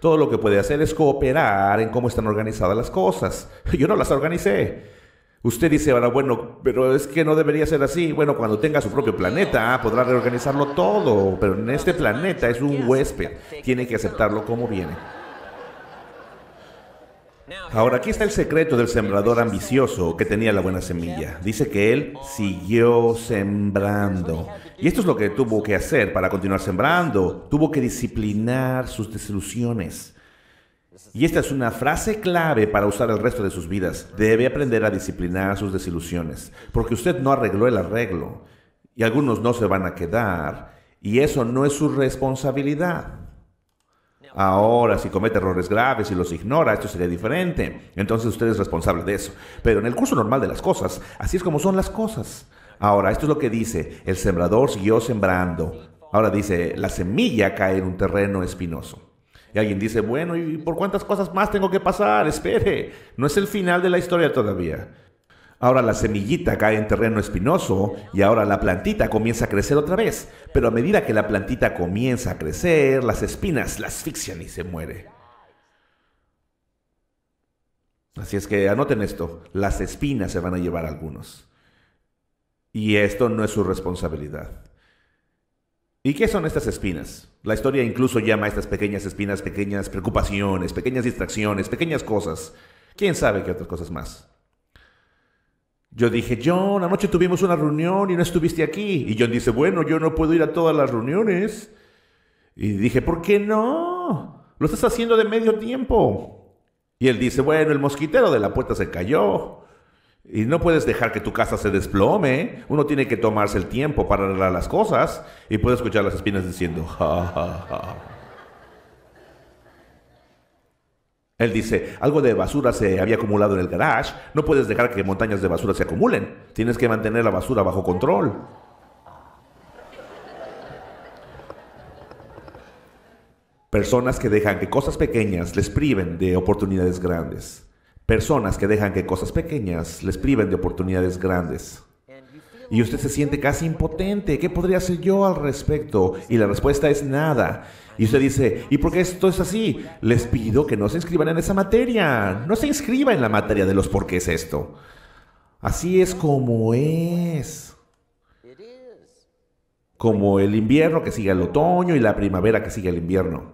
Todo lo que puede hacer es cooperar en cómo están organizadas las cosas. Yo no las organicé. Usted dice ahora, bueno, pero es que no debería ser así. Bueno, cuando tenga su propio planeta ah, podrá reorganizarlo todo, pero en este planeta es un huésped. Tiene que aceptarlo como viene. Ahora, aquí está el secreto del sembrador ambicioso que tenía la buena semilla. Dice que él siguió sembrando. Y esto es lo que tuvo que hacer para continuar sembrando. Tuvo que disciplinar sus desilusiones. Y esta es una frase clave para usar el resto de sus vidas. Debe aprender a disciplinar sus desilusiones, porque usted no arregló el arreglo y algunos no se van a quedar y eso no es su responsabilidad. Ahora, si comete errores graves y los ignora, esto sería diferente. Entonces usted es responsable de eso. Pero en el curso normal de las cosas, así es como son las cosas. Ahora, esto es lo que dice, el sembrador siguió sembrando. Ahora dice, la semilla cae en un terreno espinoso. Y alguien dice, bueno, ¿y por cuántas cosas más tengo que pasar? Espere, no es el final de la historia todavía. Ahora la semillita cae en terreno espinoso y ahora la plantita comienza a crecer otra vez. Pero a medida que la plantita comienza a crecer, las espinas la asfixian y se muere. Así es que anoten esto, las espinas se van a llevar algunos. Y esto no es su responsabilidad. ¿Y qué son estas espinas? La historia incluso llama a estas pequeñas espinas pequeñas preocupaciones, pequeñas distracciones, pequeñas cosas. ¿Quién sabe qué otras cosas más? Yo dije, John, anoche tuvimos una reunión y no estuviste aquí. Y John dice, bueno, yo no puedo ir a todas las reuniones. Y dije, ¿por qué no? Lo estás haciendo de medio tiempo. Y él dice, bueno, el mosquitero de la puerta se cayó. Y no puedes dejar que tu casa se desplome. Uno tiene que tomarse el tiempo para arreglar las cosas. Y puede escuchar las espinas diciendo, ja, ja, ja. Él dice, algo de basura se había acumulado en el garage, no puedes dejar que montañas de basura se acumulen, tienes que mantener la basura bajo control. Personas que dejan que cosas pequeñas les priven de oportunidades grandes. Personas que dejan que cosas pequeñas les priven de oportunidades grandes. Y usted se siente casi impotente. ¿Qué podría hacer yo al respecto? Y la respuesta es nada. Y usted dice, ¿y por qué esto es así? Les pido que no se inscriban en esa materia. No se inscriba en la materia de los por qué es esto. Así es como es. Como el invierno que sigue al otoño y la primavera que sigue al invierno.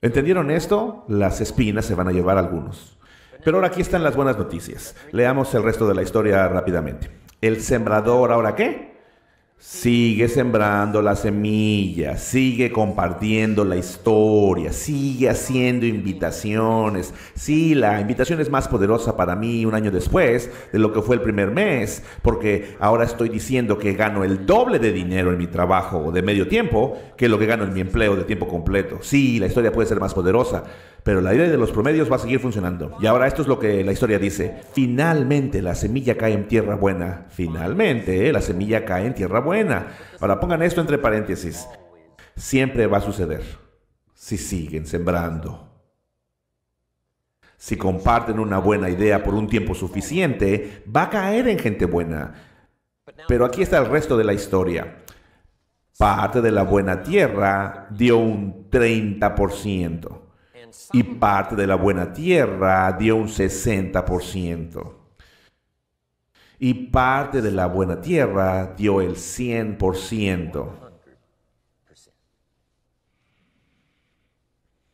¿Entendieron esto? Las espinas se van a llevar algunos. Pero ahora aquí están las buenas noticias. Leamos el resto de la historia rápidamente. El sembrador, ¿ahora qué? Sigue sembrando la semilla, sigue compartiendo la historia, sigue haciendo invitaciones. Sí, la invitación es más poderosa para mí un año después de lo que fue el primer mes, porque ahora estoy diciendo que gano el doble de dinero en mi trabajo de medio tiempo que lo que gano en mi empleo de tiempo completo. Sí, la historia puede ser más poderosa, pero la idea de los promedios va a seguir funcionando. Y ahora esto es lo que la historia dice. Finalmente la semilla cae en tierra buena. Finalmente eh, la semilla cae en tierra buena. Ahora pongan esto entre paréntesis. Siempre va a suceder. Si siguen sembrando. Si comparten una buena idea por un tiempo suficiente, va a caer en gente buena. Pero aquí está el resto de la historia. Parte de la buena tierra dio un 30% y parte de la buena tierra dio un 60%. Y parte de la buena tierra dio el 100%.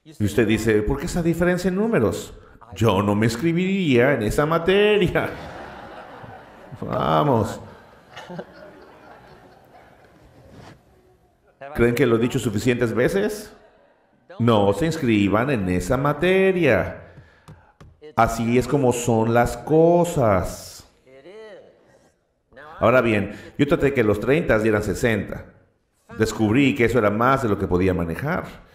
Y usted dice, ¿por qué esa diferencia en números? Yo no me escribiría en esa materia. Vamos. ¿Creen que lo he dicho suficientes veces? no se inscriban en esa materia. Así es como son las cosas. Ahora bien, yo traté que los 30 dieran 60. Descubrí que eso era más de lo que podía manejar.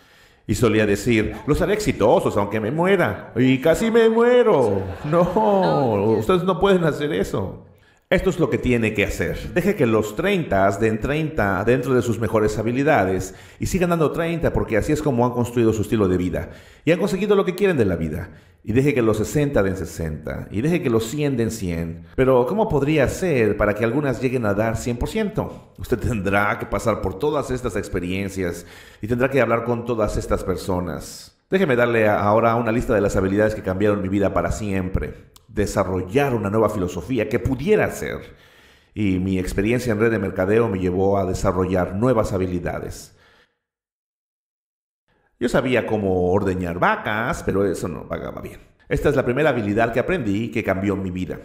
Y solía decir, los haré exitosos aunque me muera. Y casi me muero. No, ustedes no pueden hacer eso. Esto es lo que tiene que hacer. Deje que los 30 den 30 dentro de sus mejores habilidades y sigan dando 30 porque así es como han construido su estilo de vida y han conseguido lo que quieren de la vida. Y deje que los 60 den 60 y deje que los 100 den 100. Pero ¿cómo podría ser para que algunas lleguen a dar 100%? Usted tendrá que pasar por todas estas experiencias y tendrá que hablar con todas estas personas. Déjeme darle ahora una lista de las habilidades que cambiaron mi vida para siempre. Desarrollar una nueva filosofía que pudiera ser. Y mi experiencia en red de mercadeo me llevó a desarrollar nuevas habilidades. Yo sabía cómo ordeñar vacas, pero eso no pagaba bien. Esta es la primera habilidad que aprendí que cambió mi vida.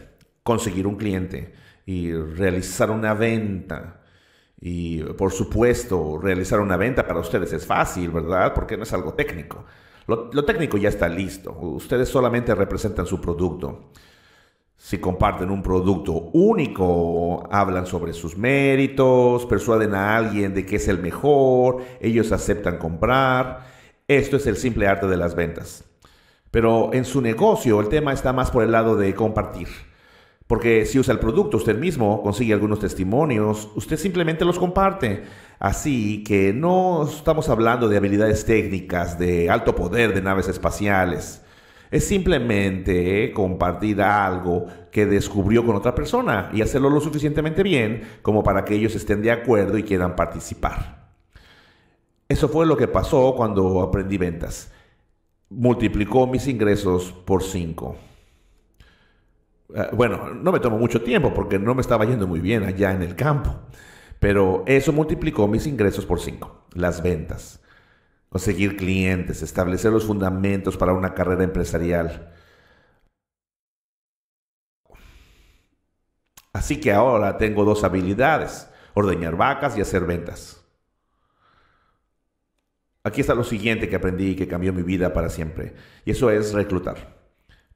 Conseguir un cliente y realizar una venta. Y por supuesto, realizar una venta para ustedes es fácil, ¿verdad? Porque no es algo técnico. Lo, técnico ya está listo. Ustedes solamente representan su producto. Si comparten un producto único, hablan sobre sus méritos, persuaden a alguien de que es el mejor, ellos aceptan comprar. Esto es el simple arte de las ventas. Pero en su negocio el tema está más por el lado de compartir porque si usa el producto usted mismo, consigue algunos testimonios, usted simplemente los comparte. Así que no estamos hablando de habilidades técnicas, de alto poder de naves espaciales. Es simplemente eh, compartir algo que descubrió con otra persona y hacerlo lo suficientemente bien como para que ellos estén de acuerdo y quieran participar. Eso fue lo que pasó cuando aprendí ventas. Multiplicó mis ingresos por 5. Eh, bueno, no me tomó mucho tiempo porque no me estaba yendo muy bien allá en el campo, pero eso multiplicó mis ingresos por cinco, las ventas, conseguir clientes, establecer los fundamentos para una carrera empresarial. Así que ahora tengo dos habilidades, ordeñar vacas y hacer ventas. Aquí está lo siguiente que aprendí y que cambió mi vida para siempre, y eso es reclutar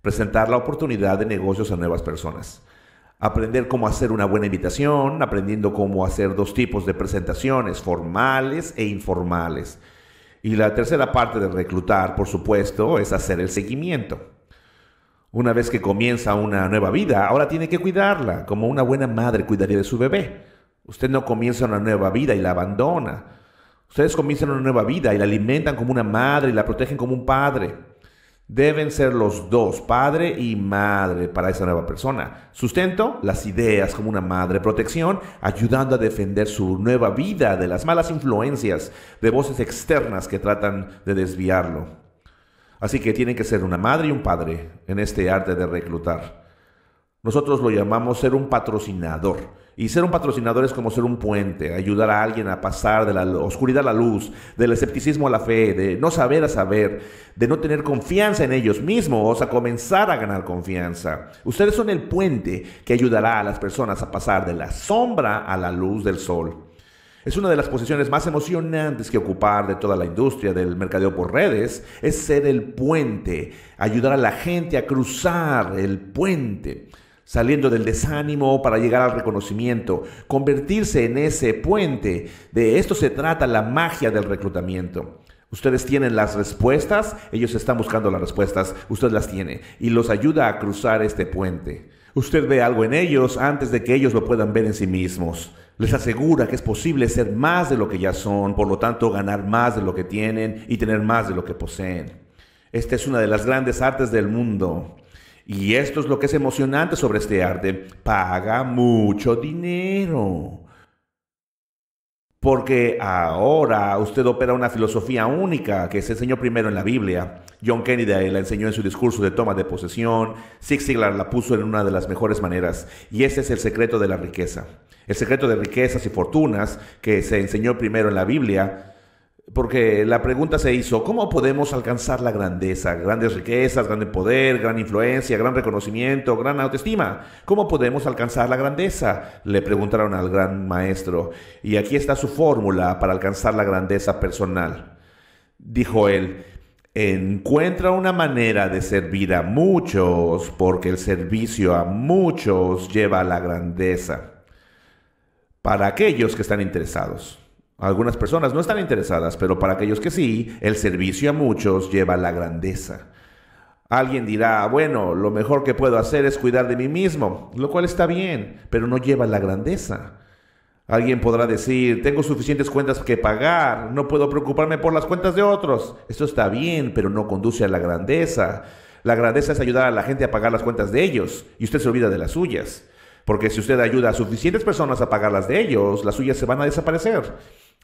presentar la oportunidad de negocios a nuevas personas. Aprender cómo hacer una buena invitación, aprendiendo cómo hacer dos tipos de presentaciones, formales e informales. Y la tercera parte de reclutar, por supuesto, es hacer el seguimiento. Una vez que comienza una nueva vida, ahora tiene que cuidarla, como una buena madre cuidaría de su bebé. Usted no comienza una nueva vida y la abandona. Ustedes comienzan una nueva vida y la alimentan como una madre y la protegen como un padre deben ser los dos, padre y madre, para esa nueva persona. Sustento, las ideas como una madre, protección, ayudando a defender su nueva vida de las malas influencias, de voces externas que tratan de desviarlo. Así que tienen que ser una madre y un padre en este arte de reclutar. Nosotros lo llamamos ser un patrocinador y ser un patrocinador es como ser un puente, ayudar a alguien a pasar de la oscuridad a la luz, del escepticismo a la fe, de no saber a saber, de no tener confianza en ellos mismos, a comenzar a ganar confianza. Ustedes son el puente que ayudará a las personas a pasar de la sombra a la luz del sol. Es una de las posiciones más emocionantes que ocupar de toda la industria del mercadeo por redes, es ser el puente, ayudar a la gente a cruzar el puente saliendo del desánimo para llegar al reconocimiento, convertirse en ese puente. De esto se trata la magia del reclutamiento. Ustedes tienen las respuestas, ellos están buscando las respuestas, usted las tiene y los ayuda a cruzar este puente. Usted ve algo en ellos antes de que ellos lo puedan ver en sí mismos. Les asegura que es posible ser más de lo que ya son, por lo tanto ganar más de lo que tienen y tener más de lo que poseen. Esta es una de las grandes artes del mundo. Y esto es lo que es emocionante sobre este arte. Paga mucho dinero. Porque ahora usted opera una filosofía única que se enseñó primero en la Biblia. John Kennedy la enseñó en su discurso de toma de posesión. Zig la puso en una de las mejores maneras. Y ese es el secreto de la riqueza. El secreto de riquezas y fortunas que se enseñó primero en la Biblia porque la pregunta se hizo, ¿cómo podemos alcanzar la grandeza? Grandes riquezas, gran poder, gran influencia, gran reconocimiento, gran autoestima. ¿Cómo podemos alcanzar la grandeza? Le preguntaron al gran maestro. Y aquí está su fórmula para alcanzar la grandeza personal. Dijo él, encuentra una manera de servir a muchos porque el servicio a muchos lleva a la grandeza. Para aquellos que están interesados. Algunas personas no están interesadas, pero para aquellos que sí, el servicio a muchos lleva la grandeza. Alguien dirá, bueno, lo mejor que puedo hacer es cuidar de mí mismo, lo cual está bien, pero no lleva la grandeza. Alguien podrá decir, tengo suficientes cuentas que pagar, no puedo preocuparme por las cuentas de otros. Esto está bien, pero no conduce a la grandeza. La grandeza es ayudar a la gente a pagar las cuentas de ellos y usted se olvida de las suyas. Porque si usted ayuda a suficientes personas a pagar las de ellos, las suyas se van a desaparecer.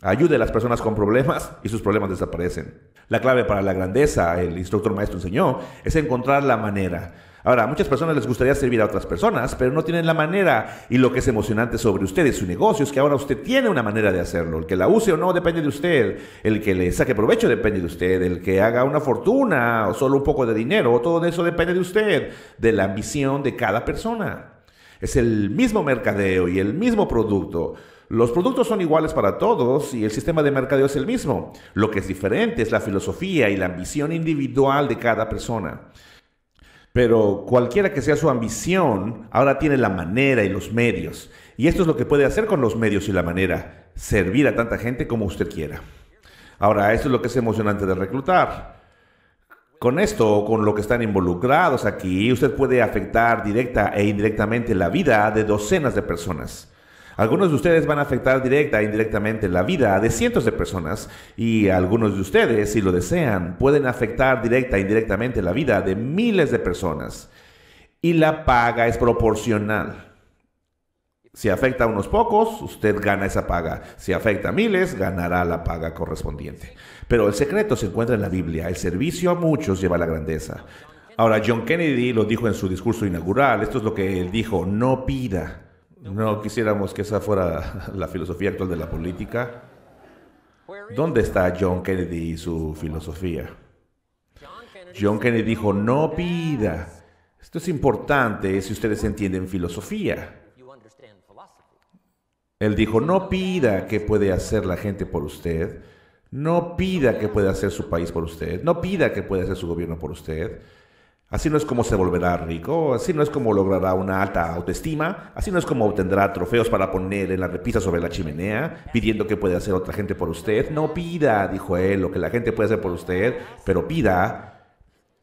Ayude a las personas con problemas y sus problemas desaparecen. La clave para la grandeza, el instructor maestro enseñó, es encontrar la manera. Ahora, a muchas personas les gustaría servir a otras personas, pero no tienen la manera. Y lo que es emocionante sobre usted y su negocio es que ahora usted tiene una manera de hacerlo. El que la use o no depende de usted. El que le saque provecho depende de usted. El que haga una fortuna o solo un poco de dinero, todo eso depende de usted, de la ambición de cada persona. Es el mismo mercadeo y el mismo producto. Los productos son iguales para todos y el sistema de mercadeo es el mismo. Lo que es diferente es la filosofía y la ambición individual de cada persona. Pero cualquiera que sea su ambición, ahora tiene la manera y los medios. Y esto es lo que puede hacer con los medios y la manera, servir a tanta gente como usted quiera. Ahora, esto es lo que es emocionante de reclutar. Con esto, con lo que están involucrados aquí, usted puede afectar directa e indirectamente la vida de docenas de personas. Algunos de ustedes van a afectar directa e indirectamente la vida de cientos de personas y algunos de ustedes, si lo desean, pueden afectar directa e indirectamente la vida de miles de personas. Y la paga es proporcional. Si afecta a unos pocos, usted gana esa paga. Si afecta a miles, ganará la paga correspondiente. Pero el secreto se encuentra en la Biblia. El servicio a muchos lleva la grandeza. Ahora, John Kennedy lo dijo en su discurso inaugural. Esto es lo que él dijo. No pida. No quisiéramos que esa fuera la filosofía actual de la política. ¿Dónde está John Kennedy y su filosofía? John Kennedy dijo, no pida. Esto es importante si ustedes entienden filosofía. Él dijo, no pida que puede hacer la gente por usted. No pida que puede hacer su país por usted. No pida que puede hacer su gobierno por usted. Así no es como se volverá rico, así no es como logrará una alta autoestima, así no es como obtendrá trofeos para poner en la repisa sobre la chimenea, pidiendo que puede hacer otra gente por usted. No pida, dijo él, lo que la gente puede hacer por usted, pero pida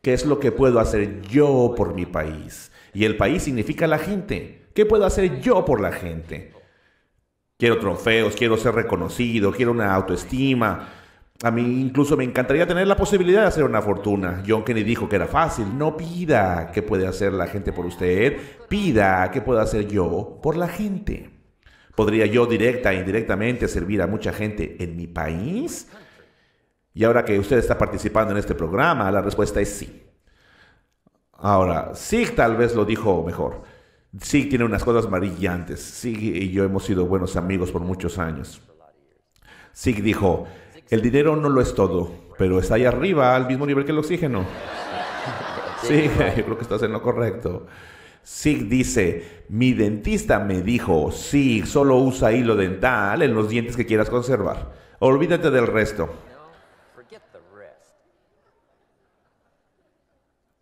qué es lo que puedo hacer yo por mi país. Y el país significa la gente. ¿Qué puedo hacer yo por la gente? Quiero trofeos, quiero ser reconocido, quiero una autoestima, a mí incluso me encantaría tener la posibilidad de hacer una fortuna. John Kenny dijo que era fácil. No pida qué puede hacer la gente por usted, pida qué puedo hacer yo por la gente. ¿Podría yo directa e indirectamente servir a mucha gente en mi país? Y ahora que usted está participando en este programa, la respuesta es sí. Ahora, Sig tal vez lo dijo mejor. Sig tiene unas cosas brillantes. Sig y yo hemos sido buenos amigos por muchos años. Sig dijo, el dinero no lo es todo, pero está ahí arriba, al mismo nivel que el oxígeno. Sí, yo creo que estás en lo correcto. Sig dice, mi dentista me dijo, sí, solo usa hilo dental en los dientes que quieras conservar. Olvídate del resto.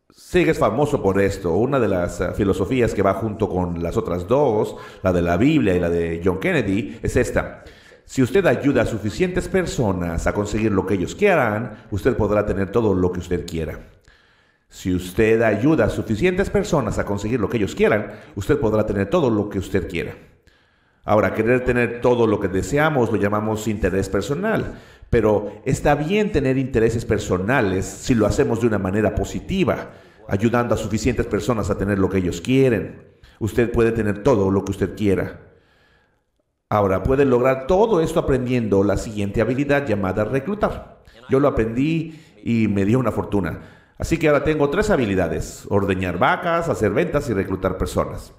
Sig es famoso por esto. Una de las eh, filosofías que va junto con las otras dos, la de la Biblia y la de John Kennedy, es esta. Si usted ayuda a suficientes personas a conseguir lo que ellos quieran, usted podrá tener todo lo que usted quiera. Si usted ayuda a suficientes personas a conseguir lo que ellos quieran, usted podrá tener todo lo que usted quiera. Ahora, querer tener todo lo que deseamos lo llamamos interés personal, pero está bien tener intereses personales si lo hacemos de una manera positiva, ayudando a suficientes personas a tener lo que ellos quieren. Usted puede tener todo lo que usted quiera. Ahora, puedes lograr todo esto aprendiendo la siguiente habilidad llamada reclutar. Yo lo aprendí y me dio una fortuna. Así que ahora tengo tres habilidades, ordeñar vacas, hacer ventas y reclutar personas.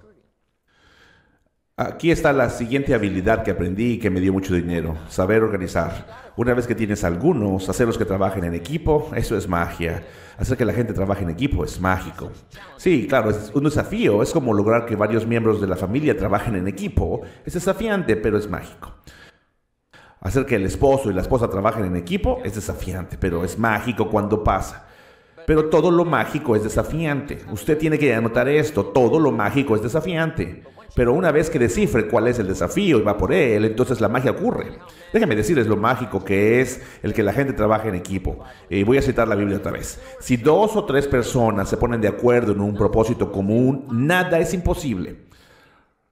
Aquí está la siguiente habilidad que aprendí y que me dio mucho dinero, saber organizar. Una vez que tienes algunos, hacerlos que trabajen en equipo, eso es magia. Hacer que la gente trabaje en equipo es mágico. Sí, claro, es un desafío, es como lograr que varios miembros de la familia trabajen en equipo, es desafiante, pero es mágico. Hacer que el esposo y la esposa trabajen en equipo es desafiante, pero es mágico cuando pasa. Pero todo lo mágico es desafiante. Usted tiene que anotar esto, todo lo mágico es desafiante. Pero una vez que descifre cuál es el desafío y va por él, entonces la magia ocurre. Déjame decirles lo mágico que es el que la gente trabaja en equipo. Y eh, voy a citar la Biblia otra vez. Si dos o tres personas se ponen de acuerdo en un propósito común, nada es imposible.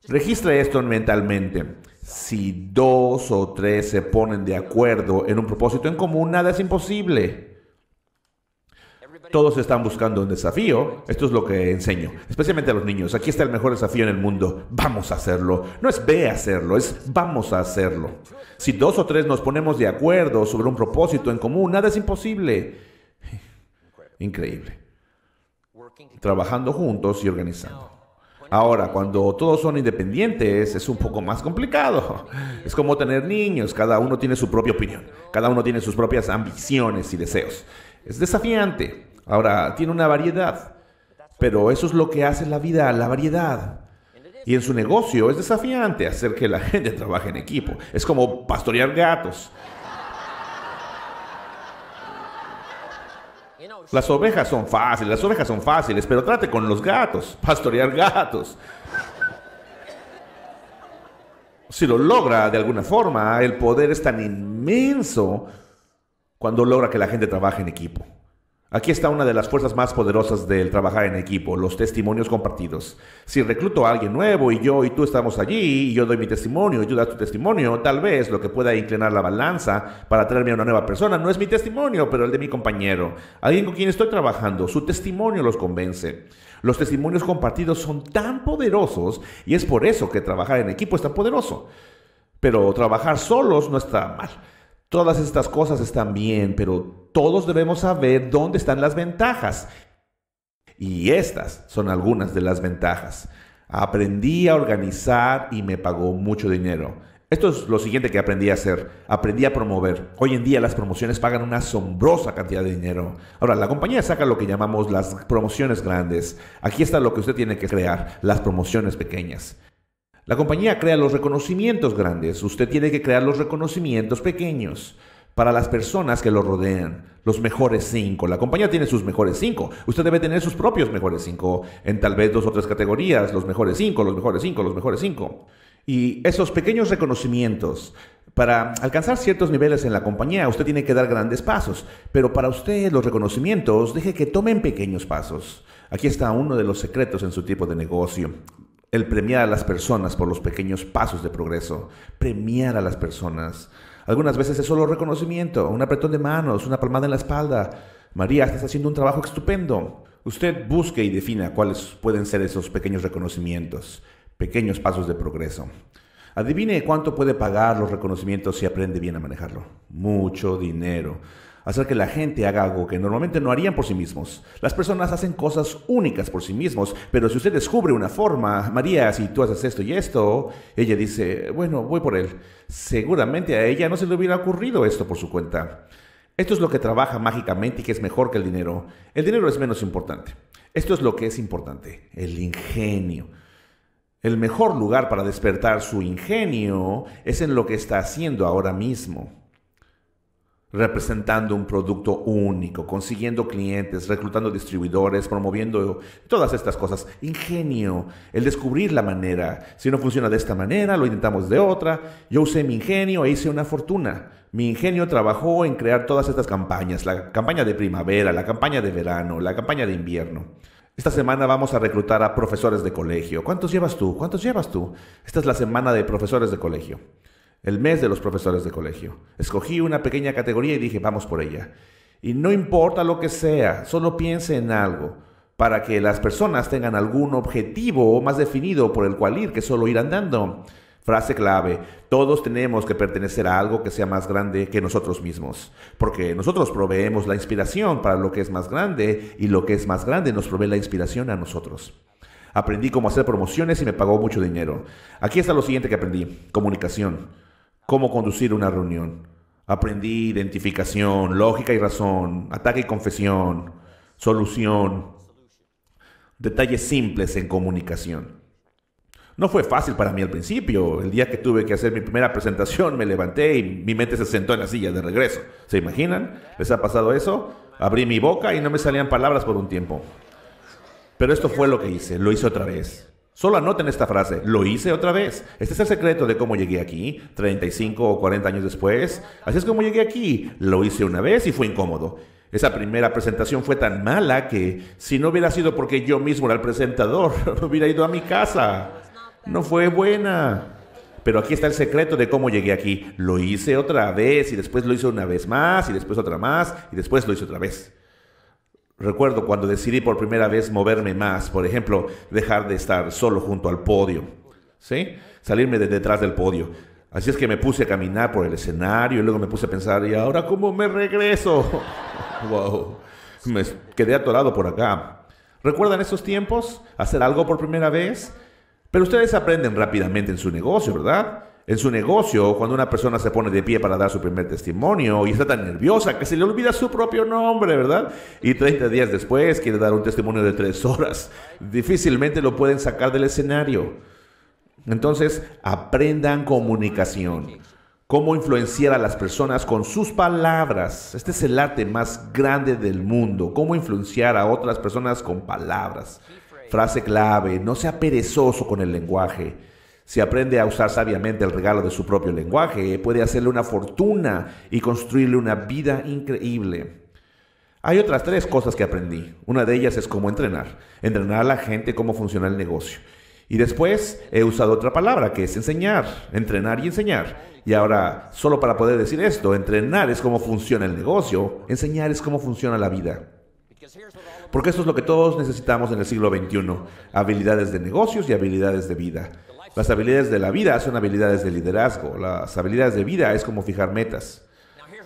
Registra esto mentalmente. Si dos o tres se ponen de acuerdo en un propósito en común, nada es imposible. Todos están buscando un desafío. Esto es lo que enseño, especialmente a los niños. Aquí está el mejor desafío en el mundo. Vamos a hacerlo. No es ve a hacerlo, es vamos a hacerlo. Si dos o tres nos ponemos de acuerdo sobre un propósito en común, nada es imposible. Increíble. Trabajando juntos y organizando. Ahora, cuando todos son independientes, es un poco más complicado. Es como tener niños, cada uno tiene su propia opinión, cada uno tiene sus propias ambiciones y deseos. Es desafiante. Ahora, tiene una variedad, pero eso es lo que hace la vida, la variedad. Y en su negocio es desafiante hacer que la gente trabaje en equipo. Es como pastorear gatos. Las ovejas son fáciles, las ovejas son fáciles, pero trate con los gatos, pastorear gatos. Si lo logra de alguna forma, el poder es tan inmenso cuando logra que la gente trabaje en equipo. Aquí está una de las fuerzas más poderosas del trabajar en equipo, los testimonios compartidos. Si recluto a alguien nuevo y yo y tú estamos allí y yo doy mi testimonio y tú das tu testimonio, tal vez lo que pueda inclinar la balanza para traerme a una nueva persona no es mi testimonio, pero el de mi compañero, alguien con quien estoy trabajando, su testimonio los convence. Los testimonios compartidos son tan poderosos y es por eso que trabajar en equipo es tan poderoso. Pero trabajar solos no está mal. Todas estas cosas están bien, pero todos debemos saber dónde están las ventajas. Y estas son algunas de las ventajas. Aprendí a organizar y me pagó mucho dinero. Esto es lo siguiente que aprendí a hacer. Aprendí a promover. Hoy en día las promociones pagan una asombrosa cantidad de dinero. Ahora, la compañía saca lo que llamamos las promociones grandes. Aquí está lo que usted tiene que crear, las promociones pequeñas. La compañía crea los reconocimientos grandes, usted tiene que crear los reconocimientos pequeños para las personas que lo rodean, los mejores cinco. La compañía tiene sus mejores cinco. Usted debe tener sus propios mejores cinco en tal vez dos o tres categorías, los mejores cinco, los mejores cinco, los mejores cinco. Y esos pequeños reconocimientos, para alcanzar ciertos niveles en la compañía, usted tiene que dar grandes pasos, pero para usted los reconocimientos, deje que tomen pequeños pasos. Aquí está uno de los secretos en su tipo de negocio. El premiar a las personas por los pequeños pasos de progreso, premiar a las personas. Algunas veces es solo reconocimiento, un apretón de manos, una palmada en la espalda. María, estás haciendo un trabajo estupendo. Usted busque y defina cuáles pueden ser esos pequeños reconocimientos, pequeños pasos de progreso. Adivine cuánto puede pagar los reconocimientos si aprende bien a manejarlo. Mucho dinero hacer que la gente haga algo que normalmente no harían por sí mismos. Las personas hacen cosas únicas por sí mismos, pero si usted descubre una forma, María, si tú haces esto y esto, ella dice, bueno, voy por él. Seguramente a ella no se le hubiera ocurrido esto por su cuenta. Esto es lo que trabaja mágicamente y que es mejor que el dinero. El dinero es menos importante. Esto es lo que es importante, el ingenio. El mejor lugar para despertar su ingenio es en lo que está haciendo ahora mismo representando un producto único, consiguiendo clientes, reclutando distribuidores, promoviendo todas estas cosas. Ingenio, el descubrir la manera. Si no funciona de esta manera, lo intentamos de otra. Yo usé mi ingenio e hice una fortuna. Mi ingenio trabajó en crear todas estas campañas, la campaña de primavera, la campaña de verano, la campaña de invierno. Esta semana vamos a reclutar a profesores de colegio. ¿Cuántos llevas tú? ¿Cuántos llevas tú? Esta es la semana de profesores de colegio el mes de los profesores de colegio. Escogí una pequeña categoría y dije, vamos por ella. Y no importa lo que sea, solo piense en algo, para que las personas tengan algún objetivo más definido por el cual ir que solo ir andando. Frase clave, todos tenemos que pertenecer a algo que sea más grande que nosotros mismos, porque nosotros proveemos la inspiración para lo que es más grande y lo que es más grande nos provee la inspiración a nosotros. Aprendí cómo hacer promociones y me pagó mucho dinero. Aquí está lo siguiente que aprendí, comunicación cómo conducir una reunión. Aprendí identificación, lógica y razón, ataque y confesión, solución, detalles simples en comunicación. No fue fácil para mí al principio. El día que tuve que hacer mi primera presentación me levanté y mi mente se sentó en la silla de regreso. ¿Se imaginan? ¿Les ha pasado eso? Abrí mi boca y no me salían palabras por un tiempo. Pero esto fue lo que hice, lo hice otra vez. Solo anoten esta frase, lo hice otra vez. Este es el secreto de cómo llegué aquí, 35 o 40 años después. Así es como llegué aquí, lo hice una vez y fue incómodo. Esa primera presentación fue tan mala que si no hubiera sido porque yo mismo era el presentador, no hubiera ido a mi casa. No fue buena. Pero aquí está el secreto de cómo llegué aquí. Lo hice otra vez y después lo hice una vez más y después otra más y después lo hice otra vez. Recuerdo cuando decidí por primera vez moverme más, por ejemplo, dejar de estar solo junto al podio, ¿sí? Salirme de detrás del podio. Así es que me puse a caminar por el escenario y luego me puse a pensar, ¿y ahora cómo me regreso? wow. Me quedé atorado por acá. ¿Recuerdan esos tiempos? ¿Hacer algo por primera vez? Pero ustedes aprenden rápidamente en su negocio, ¿verdad? en su negocio, cuando una persona se pone de pie para dar su primer testimonio y está tan nerviosa que se le olvida su propio nombre, ¿verdad? Y 30 días después quiere dar un testimonio de tres horas. Difícilmente lo pueden sacar del escenario. Entonces, aprendan comunicación. Cómo influenciar a las personas con sus palabras. Este es el arte más grande del mundo. Cómo influenciar a otras personas con palabras. Frase clave, no sea perezoso con el lenguaje. Si aprende a usar sabiamente el regalo de su propio lenguaje, puede hacerle una fortuna y construirle una vida increíble. Hay otras tres cosas que aprendí. Una de ellas es cómo entrenar. Entrenar a la gente cómo funciona el negocio. Y después he usado otra palabra que es enseñar, entrenar y enseñar. Y ahora, solo para poder decir esto, entrenar es cómo funciona el negocio, enseñar es cómo funciona la vida. Porque esto es lo que todos necesitamos en el siglo XXI, habilidades de negocios y habilidades de vida. Las habilidades de la vida son habilidades de liderazgo. Las habilidades de vida es como fijar metas.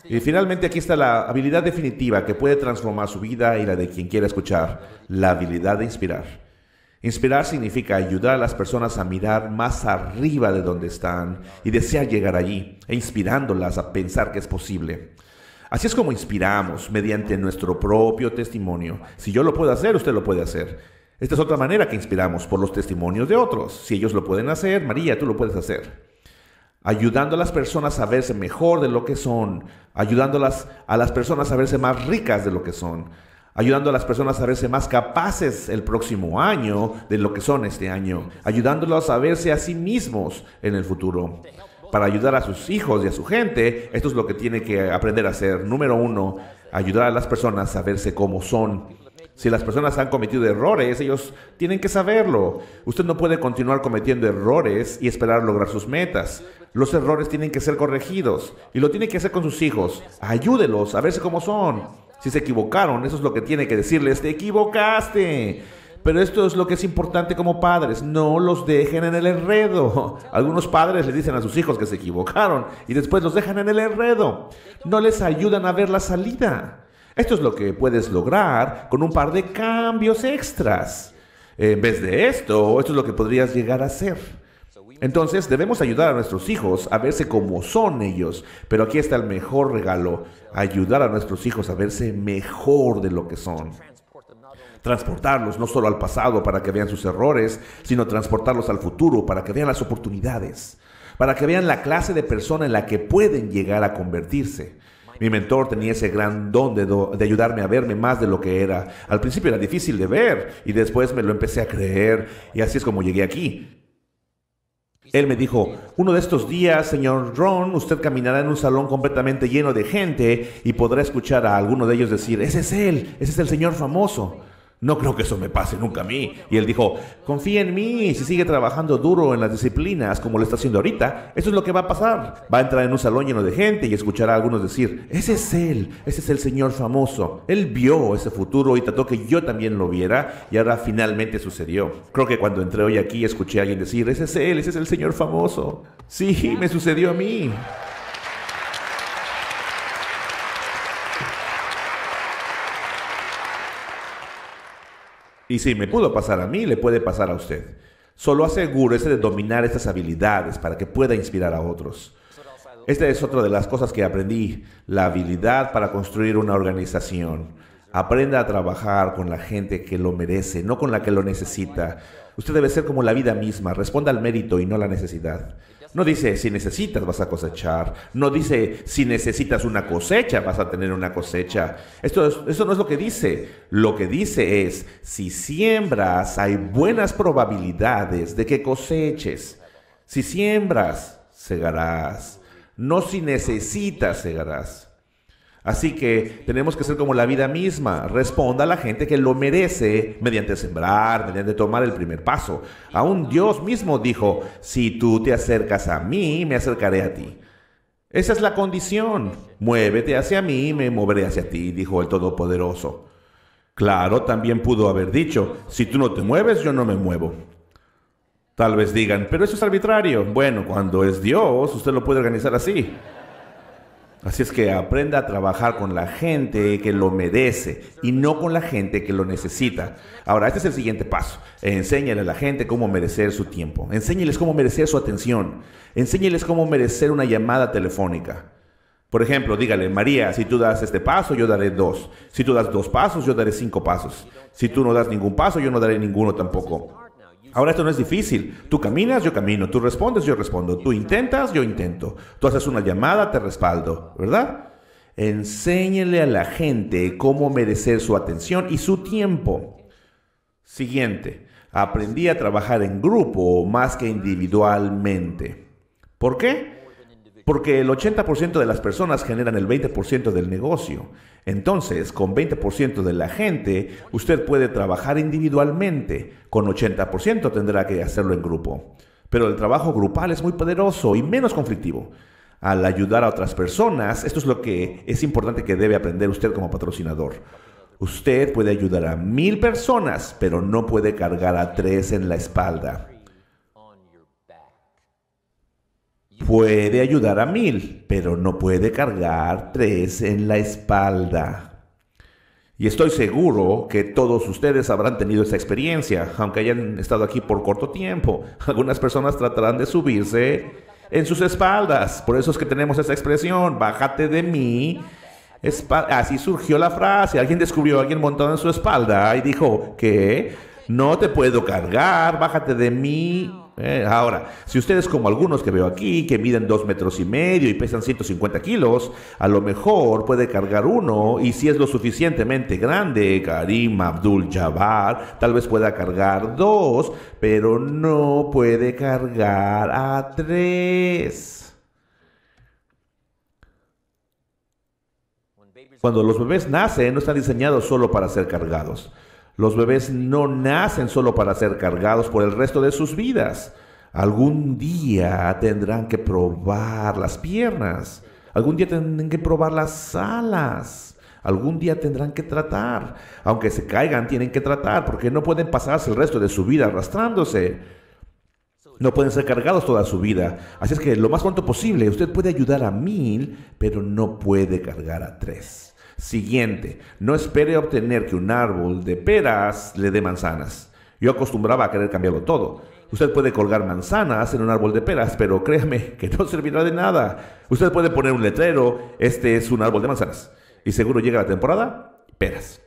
Y finalmente aquí está la habilidad definitiva que puede transformar su vida y la de quien quiera escuchar, la habilidad de inspirar. Inspirar significa ayudar a las personas a mirar más arriba de donde están y desear llegar allí, e inspirándolas a pensar que es posible. Así es como inspiramos mediante nuestro propio testimonio. Si yo lo puedo hacer, usted lo puede hacer. Esta es otra manera que inspiramos por los testimonios de otros. Si ellos lo pueden hacer, María, tú lo puedes hacer. Ayudando a las personas a verse mejor de lo que son, Ayudándolas a las personas a verse más ricas de lo que son, ayudando a las personas a verse más capaces el próximo año de lo que son este año, ayudándolos a verse a sí mismos en el futuro. Para ayudar a sus hijos y a su gente, esto es lo que tiene que aprender a hacer. Número uno, ayudar a las personas a verse como son. Si las personas han cometido errores, ellos tienen que saberlo. Usted no puede continuar cometiendo errores y esperar lograr sus metas. Los errores tienen que ser corregidos y lo tiene que hacer con sus hijos. Ayúdelos a verse cómo son. Si se equivocaron, eso es lo que tiene que decirles. Te equivocaste. Pero esto es lo que es importante como padres, no los dejen en el enredo. Algunos padres le dicen a sus hijos que se equivocaron y después los dejan en el enredo. No les ayudan a ver la salida. Esto es lo que puedes lograr con un par de cambios extras. Eh, en vez de esto, esto es lo que podrías llegar a ser. Entonces debemos ayudar a nuestros hijos a verse como son ellos. Pero aquí está el mejor regalo, ayudar a nuestros hijos a verse mejor de lo que son. Transportarlos no solo al pasado para que vean sus errores, sino transportarlos al futuro para que vean las oportunidades, para que vean la clase de persona en la que pueden llegar a convertirse. Mi mentor tenía ese gran don de, ayudarme a verme más de lo que era. Al principio era difícil de ver y después me lo empecé a creer y así es como llegué aquí. Él me dijo, uno de estos días, señor Ron, usted caminará en un salón completamente lleno de gente y podrá escuchar a alguno de ellos decir, ese es él, ese es el señor famoso. No creo que eso me pase nunca a mí. Y él dijo, confía en mí, si sigue trabajando duro en las disciplinas como lo está haciendo ahorita, eso es lo que va a pasar. Va a entrar en un salón lleno de gente y escuchará a algunos decir, ese es él, ese es el señor famoso. Él vio ese futuro y trató que yo también lo viera y ahora finalmente sucedió. Creo que cuando entré hoy aquí escuché a alguien decir, ese es él, ese es el señor famoso. Sí, me sucedió a mí. Y si me pudo pasar a mí, le puede pasar a usted. Solo asegúrese de dominar estas habilidades para que pueda inspirar a otros. Esta es otra de las cosas que aprendí, la habilidad para construir una organización. Aprenda a trabajar con la gente que lo merece, no con la que lo necesita. Usted debe ser como la vida misma, responda al mérito y no a la necesidad. No dice si necesitas vas a cosechar. No dice si necesitas una cosecha vas a tener una cosecha. Esto, no es lo que dice. Lo que dice es si siembras hay buenas probabilidades de que coseches. Si siembras, segarás. No si necesitas, segarás. Así que tenemos que ser como la vida misma. Responda a la gente que lo merece mediante sembrar, mediante tomar el primer paso. Aún Dios mismo dijo, si tú te acercas a mí, me acercaré a ti. Esa es la condición. Muévete hacia mí y me moveré hacia ti, dijo el Todopoderoso. Claro, también pudo haber dicho, si tú no te mueves, yo no me muevo. Tal vez digan, pero eso es arbitrario. Bueno, cuando es Dios, usted lo puede organizar así. Así es que aprenda a trabajar con la gente que lo merece y no con la gente que lo necesita. Ahora, este es el siguiente paso. Enséñale a la gente cómo merecer su tiempo. Enséñeles cómo merecer su atención. Enséñeles cómo merecer una llamada telefónica. Por ejemplo, dígale, María, si tú das este paso, yo daré dos. Si tú das dos pasos, yo daré cinco pasos. Si tú no das ningún paso, yo no daré ninguno tampoco. Ahora esto no es difícil. Tú caminas, yo camino. Tú respondes, yo respondo. Tú intentas, yo intento. Tú haces una llamada, te respaldo, ¿verdad? Enséñele a la gente cómo merecer su atención y su tiempo. Siguiente, aprendí a trabajar en grupo más que individualmente. ¿Por qué? Porque el 80% de las personas generan el 20% del negocio. Entonces, con 20% de la gente, usted puede trabajar individualmente, con 80% tendrá que hacerlo en grupo. Pero el trabajo grupal es muy poderoso y menos conflictivo. Al ayudar a otras personas, esto es lo que es importante que debe aprender usted como patrocinador. Usted puede ayudar a mil personas, pero no puede cargar a tres en la espalda. Puede ayudar a mil, pero no puede cargar tres en la espalda. Y estoy seguro que todos ustedes habrán tenido esa experiencia, aunque hayan estado aquí por corto tiempo. Algunas personas tratarán de subirse en sus espaldas. Por eso es que tenemos esa expresión, bájate de mí. Así surgió la frase. Alguien descubrió a alguien montado en su espalda y dijo que no te puedo cargar, bájate de mí eh, ahora, si ustedes como algunos que veo aquí, que miden dos metros y medio y pesan 150 kilos, a lo mejor puede cargar uno y si es lo suficientemente grande, Karim Abdul Jabbar tal vez pueda cargar dos, pero no puede cargar a tres. Cuando los bebés nacen, no están diseñados solo para ser cargados. Los bebés no nacen solo para ser cargados por el resto de sus vidas. Algún día tendrán que probar las piernas. Algún día tendrán que probar las alas. Algún día tendrán que tratar. Aunque se caigan, tienen que tratar porque no pueden pasarse el resto de su vida arrastrándose. No pueden ser cargados toda su vida. Así es que lo más pronto posible, usted puede ayudar a mil, pero no puede cargar a tres. Siguiente, no espere obtener que un árbol de peras le dé manzanas. Yo acostumbraba a querer cambiarlo todo. Usted puede colgar manzanas en un árbol de peras, pero créame que no servirá de nada. Usted puede poner un letrero, este es un árbol de manzanas. Y seguro llega la temporada, peras.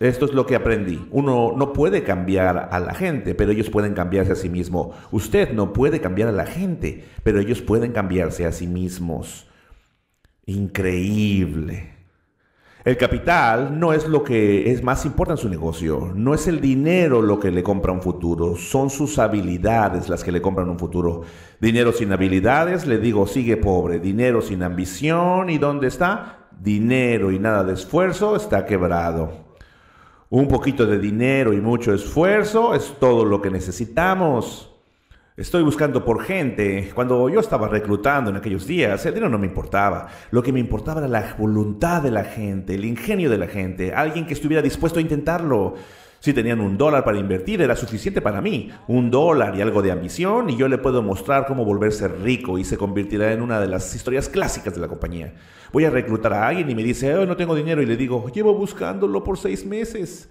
Esto es lo que aprendí. Uno no puede cambiar a la gente, pero ellos pueden cambiarse a sí mismos. Usted no puede cambiar a la gente, pero ellos pueden cambiarse a sí mismos. Increíble. El capital no es lo que es más importante en su negocio, no es el dinero lo que le compra un futuro, son sus habilidades las que le compran un futuro. Dinero sin habilidades, le digo, sigue pobre, dinero sin ambición, ¿y dónde está? Dinero y nada de esfuerzo está quebrado. Un poquito de dinero y mucho esfuerzo es todo lo que necesitamos. Estoy buscando por gente. Cuando yo estaba reclutando en aquellos días, el dinero no me importaba. Lo que me importaba era la voluntad de la gente, el ingenio de la gente, alguien que estuviera dispuesto a intentarlo. Si tenían un dólar para invertir, era suficiente para mí. Un dólar y algo de ambición, y yo le puedo mostrar cómo volverse rico y se convertirá en una de las historias clásicas de la compañía. Voy a reclutar a alguien y me dice, oh, no tengo dinero, y le digo, llevo buscándolo por seis meses.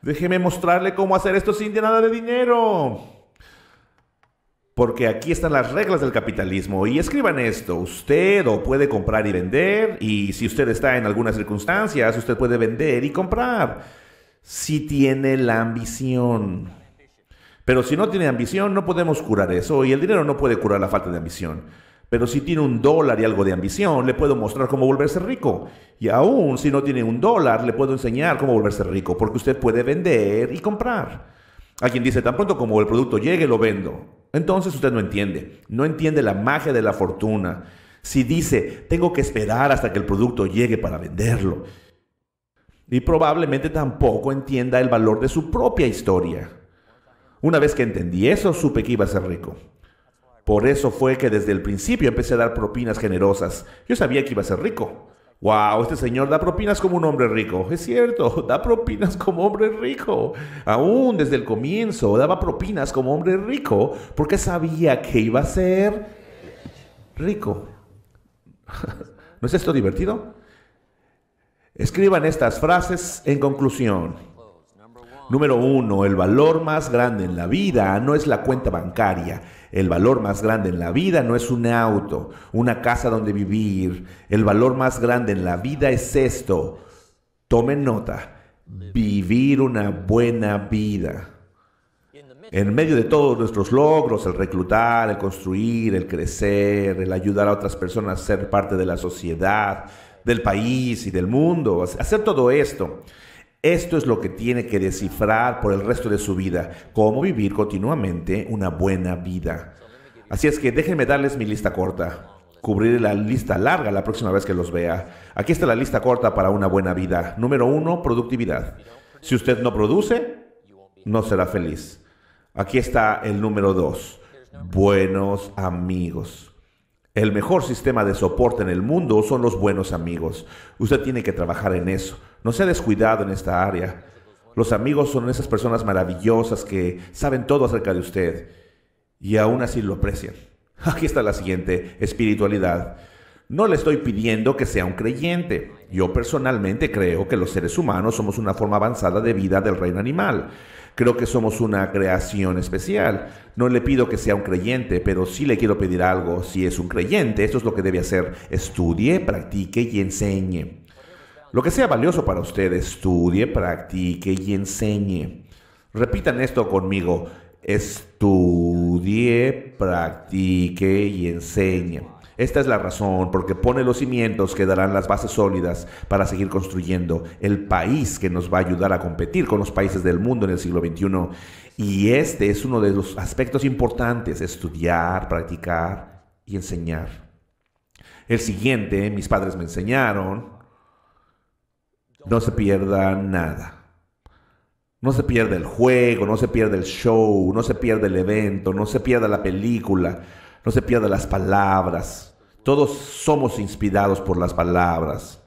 Déjeme mostrarle cómo hacer esto sin tener nada de dinero porque aquí están las reglas del capitalismo. Y escriban esto, usted o puede comprar y vender, y si usted está en algunas circunstancias, usted puede vender y comprar, si tiene la ambición. Pero si no tiene ambición, no podemos curar eso, y el dinero no puede curar la falta de ambición. Pero si tiene un dólar y algo de ambición, le puedo mostrar cómo volverse rico. Y aún si no tiene un dólar, le puedo enseñar cómo volverse rico, porque usted puede vender y comprar. A quien dice, tan pronto como el producto llegue, lo vendo entonces usted no entiende. No entiende la magia de la fortuna. Si dice, tengo que esperar hasta que el producto llegue para venderlo. Y probablemente tampoco entienda el valor de su propia historia. Una vez que entendí eso, supe que iba a ser rico. Por eso fue que desde el principio empecé a dar propinas generosas. Yo sabía que iba a ser rico. Wow, este señor da propinas como un hombre rico. Es cierto, da propinas como hombre rico. Aún desde el comienzo daba propinas como hombre rico porque sabía que iba a ser rico. ¿No es esto divertido? Escriban estas frases en conclusión. Número uno, el valor más grande en la vida no es la cuenta bancaria, el valor más grande en la vida no es un auto, una casa donde vivir. El valor más grande en la vida es esto. Tomen nota, vivir una buena vida. En medio de todos nuestros logros, el reclutar, el construir, el crecer, el ayudar a otras personas a ser parte de la sociedad, del país y del mundo, hacer todo esto, esto es lo que tiene que descifrar por el resto de su vida, cómo vivir continuamente una buena vida. Así es que déjenme darles mi lista corta. Cubriré la lista larga la próxima vez que los vea. Aquí está la lista corta para una buena vida. Número uno, productividad. Si usted no produce, no será feliz. Aquí está el número dos, buenos amigos. El mejor sistema de soporte en el mundo son los buenos amigos. Usted tiene que trabajar en eso. No se ha descuidado en esta área. Los amigos son esas personas maravillosas que saben todo acerca de usted y aún así lo aprecian. Aquí está la siguiente, espiritualidad. No le estoy pidiendo que sea un creyente. Yo personalmente creo que los seres humanos somos una forma avanzada de vida del reino animal. Creo que somos una creación especial. No le pido que sea un creyente, pero sí le quiero pedir algo. Si es un creyente, esto es lo que debe hacer. Estudie, practique y enseñe. Lo que sea valioso para usted, estudie, practique y enseñe. Repitan esto conmigo. Estudie, practique y enseñe. Esta es la razón porque pone los cimientos que darán las bases sólidas para seguir construyendo el país que nos va a ayudar a competir con los países del mundo en el siglo XXI. Y este es uno de los aspectos importantes, estudiar, practicar y enseñar. El siguiente, mis padres me enseñaron, no se pierda nada. No se pierde el juego, no se pierde el show, no se pierde el evento, no se pierda la película, no se pierda las palabras. Todos somos inspirados por las palabras.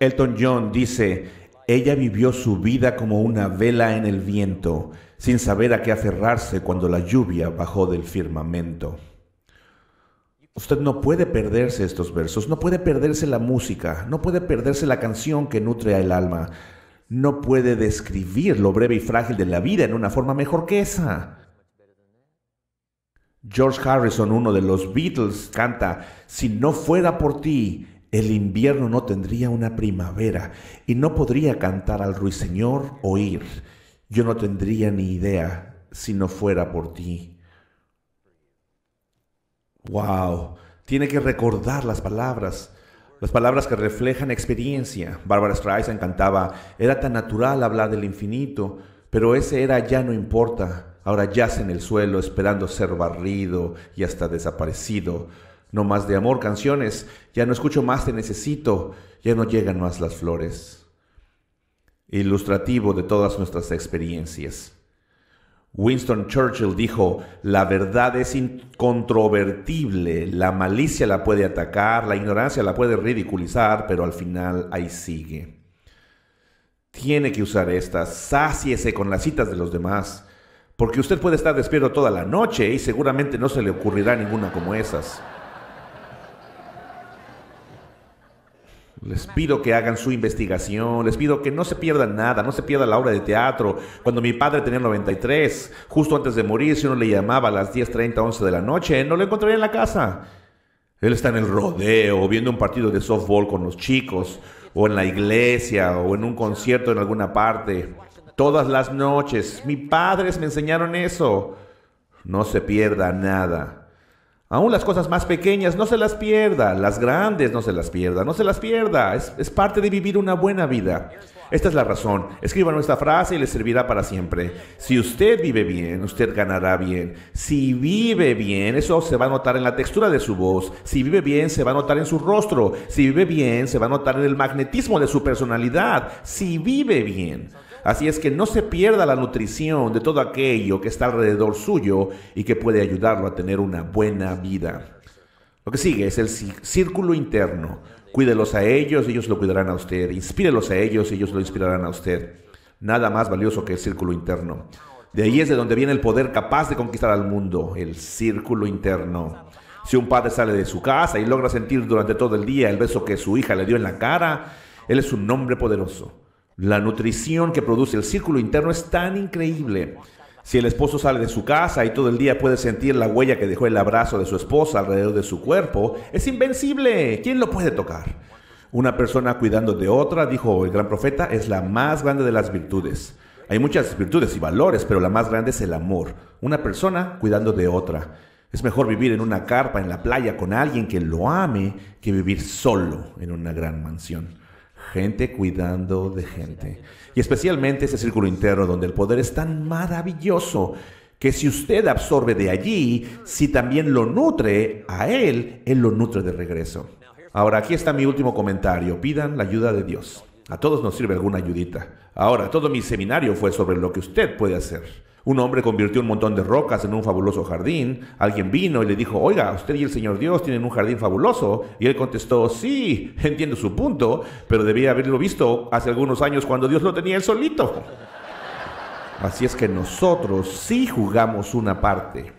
Elton John dice, ella vivió su vida como una vela en el viento, sin saber a qué aferrarse cuando la lluvia bajó del firmamento. Usted no puede perderse estos versos, no puede perderse la música, no puede perderse la canción que nutre al alma, no puede describir lo breve y frágil de la vida en una forma mejor que esa. George Harrison, uno de los Beatles, canta, si no fuera por ti, el invierno no tendría una primavera y no podría cantar al ruiseñor oír. Yo no tendría ni idea si no fuera por ti. Wow. Tiene que recordar las palabras. Las palabras que reflejan experiencia. Barbara Streisand cantaba, era tan natural hablar del infinito, pero ese era ya no importa. Ahora yace en el suelo esperando ser barrido y hasta desaparecido. No más de amor, canciones. Ya no escucho más, te necesito. Ya no llegan más las flores. Ilustrativo de todas nuestras experiencias. Winston Churchill dijo, la verdad es incontrovertible, la malicia la puede atacar, la ignorancia la puede ridiculizar, pero al final ahí sigue. Tiene que usar estas, sáciese con las citas de los demás, porque usted puede estar despierto toda la noche y seguramente no se le ocurrirá ninguna como esas. Les pido que hagan su investigación, les pido que no se pierda nada, no se pierda la obra de teatro. Cuando mi padre tenía 93, justo antes de morir, si uno le llamaba a las 10.30, 11 de la noche, no lo encontraría en la casa. Él está en el rodeo, viendo un partido de softball con los chicos, o en la iglesia, o en un concierto en alguna parte. Todas las noches, mis padres me enseñaron eso. No se pierda nada. Aún las cosas más pequeñas no se las pierda, las grandes no se las pierda, no se las pierda. Es, parte de vivir una buena vida. Esta es la razón. Escriban esta frase y les servirá para siempre. Si usted vive bien, usted ganará bien. Si vive bien, eso se va a notar en la textura de su voz. Si vive bien, se va a notar en su rostro. Si vive bien, se va a notar en el magnetismo de su personalidad. Si vive bien. Así es que no se pierda la nutrición de todo aquello que está alrededor suyo y que puede ayudarlo a tener una buena vida. Lo que sigue es el círculo interno. Cuídelos a ellos, ellos lo cuidarán a usted. Inspírelos a ellos, ellos lo inspirarán a usted. Nada más valioso que el círculo interno. De ahí es de donde viene el poder capaz de conquistar al mundo, el círculo interno. Si un padre sale de su casa y logra sentir durante todo el día el beso que su hija le dio en la cara, él es un hombre poderoso. La nutrición que produce el círculo interno es tan increíble. Si el esposo sale de su casa y todo el día puede sentir la huella que dejó el abrazo de su esposa alrededor de su cuerpo, es invencible. ¿Quién lo puede tocar? Una persona cuidando de otra, dijo el gran profeta, es la más grande de las virtudes. Hay muchas virtudes y valores, pero la más grande es el amor. Una persona cuidando de otra. Es mejor vivir en una carpa en la playa con alguien que lo ame que vivir solo en una gran mansión gente cuidando de gente. Y especialmente ese círculo interno donde el poder es tan maravilloso que si usted absorbe de allí, si también lo nutre a él, él lo nutre de regreso. Ahora, aquí está mi último comentario. Pidan la ayuda de Dios. A todos nos sirve alguna ayudita. Ahora, todo mi seminario fue sobre lo que usted puede hacer. Un hombre convirtió un montón de rocas en un fabuloso jardín. Alguien vino y le dijo, oiga, usted y el Señor Dios tienen un jardín fabuloso. Y él contestó, sí, entiendo su punto, pero debía haberlo visto hace algunos años cuando Dios lo tenía él solito. Así es que nosotros sí jugamos una parte.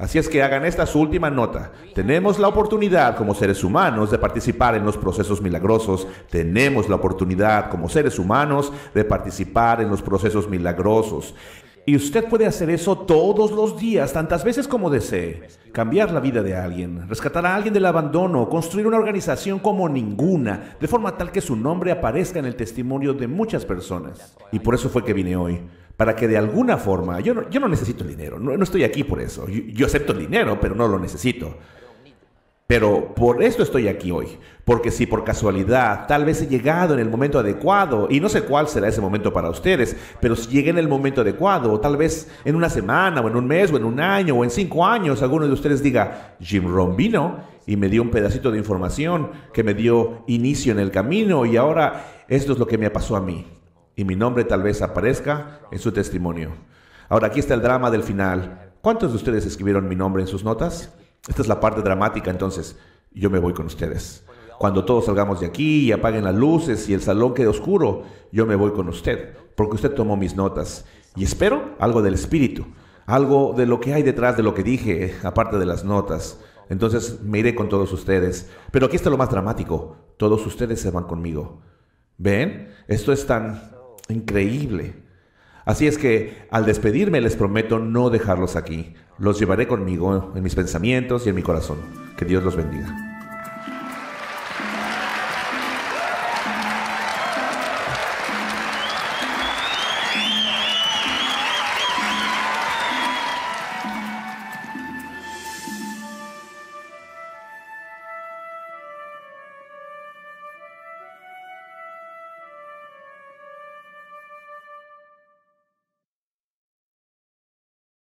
Así es que hagan esta su última nota. Tenemos la oportunidad como seres humanos de participar en los procesos milagrosos. Tenemos la oportunidad como seres humanos de participar en los procesos milagrosos. Y usted puede hacer eso todos los días, tantas veces como desee. Cambiar la vida de alguien, rescatar a alguien del abandono, construir una organización como ninguna, de forma tal que su nombre aparezca en el testimonio de muchas personas. Y por eso fue que vine hoy para que de alguna forma, yo no, yo no necesito el dinero, no, no estoy aquí por eso, yo, acepto el dinero, pero no lo necesito. Pero por esto estoy aquí hoy, porque si por casualidad tal vez he llegado en el momento adecuado, y no sé cuál será ese momento para ustedes, pero si llegué en el momento adecuado, o tal vez en una semana, o en un mes, o en un año, o en cinco años, alguno de ustedes diga, Jim Rohn vino y me dio un pedacito de información que me dio inicio en el camino, y ahora esto es lo que me pasó a mí y mi nombre tal vez aparezca en su testimonio. Ahora aquí está el drama del final. ¿Cuántos de ustedes escribieron mi nombre en sus notas? Esta es la parte dramática, entonces yo me voy con ustedes. Cuando todos salgamos de aquí y apaguen las luces y el salón quede oscuro, yo me voy con usted, porque usted tomó mis notas. Y espero algo del espíritu, algo de lo que hay detrás de lo que dije, aparte de las notas. Entonces me iré con todos ustedes. Pero aquí está lo más dramático. Todos ustedes se van conmigo. ¿Ven? Esto es tan Increíble. Así es que al despedirme les prometo no dejarlos aquí. Los llevaré conmigo en mis pensamientos y en mi corazón. Que Dios los bendiga.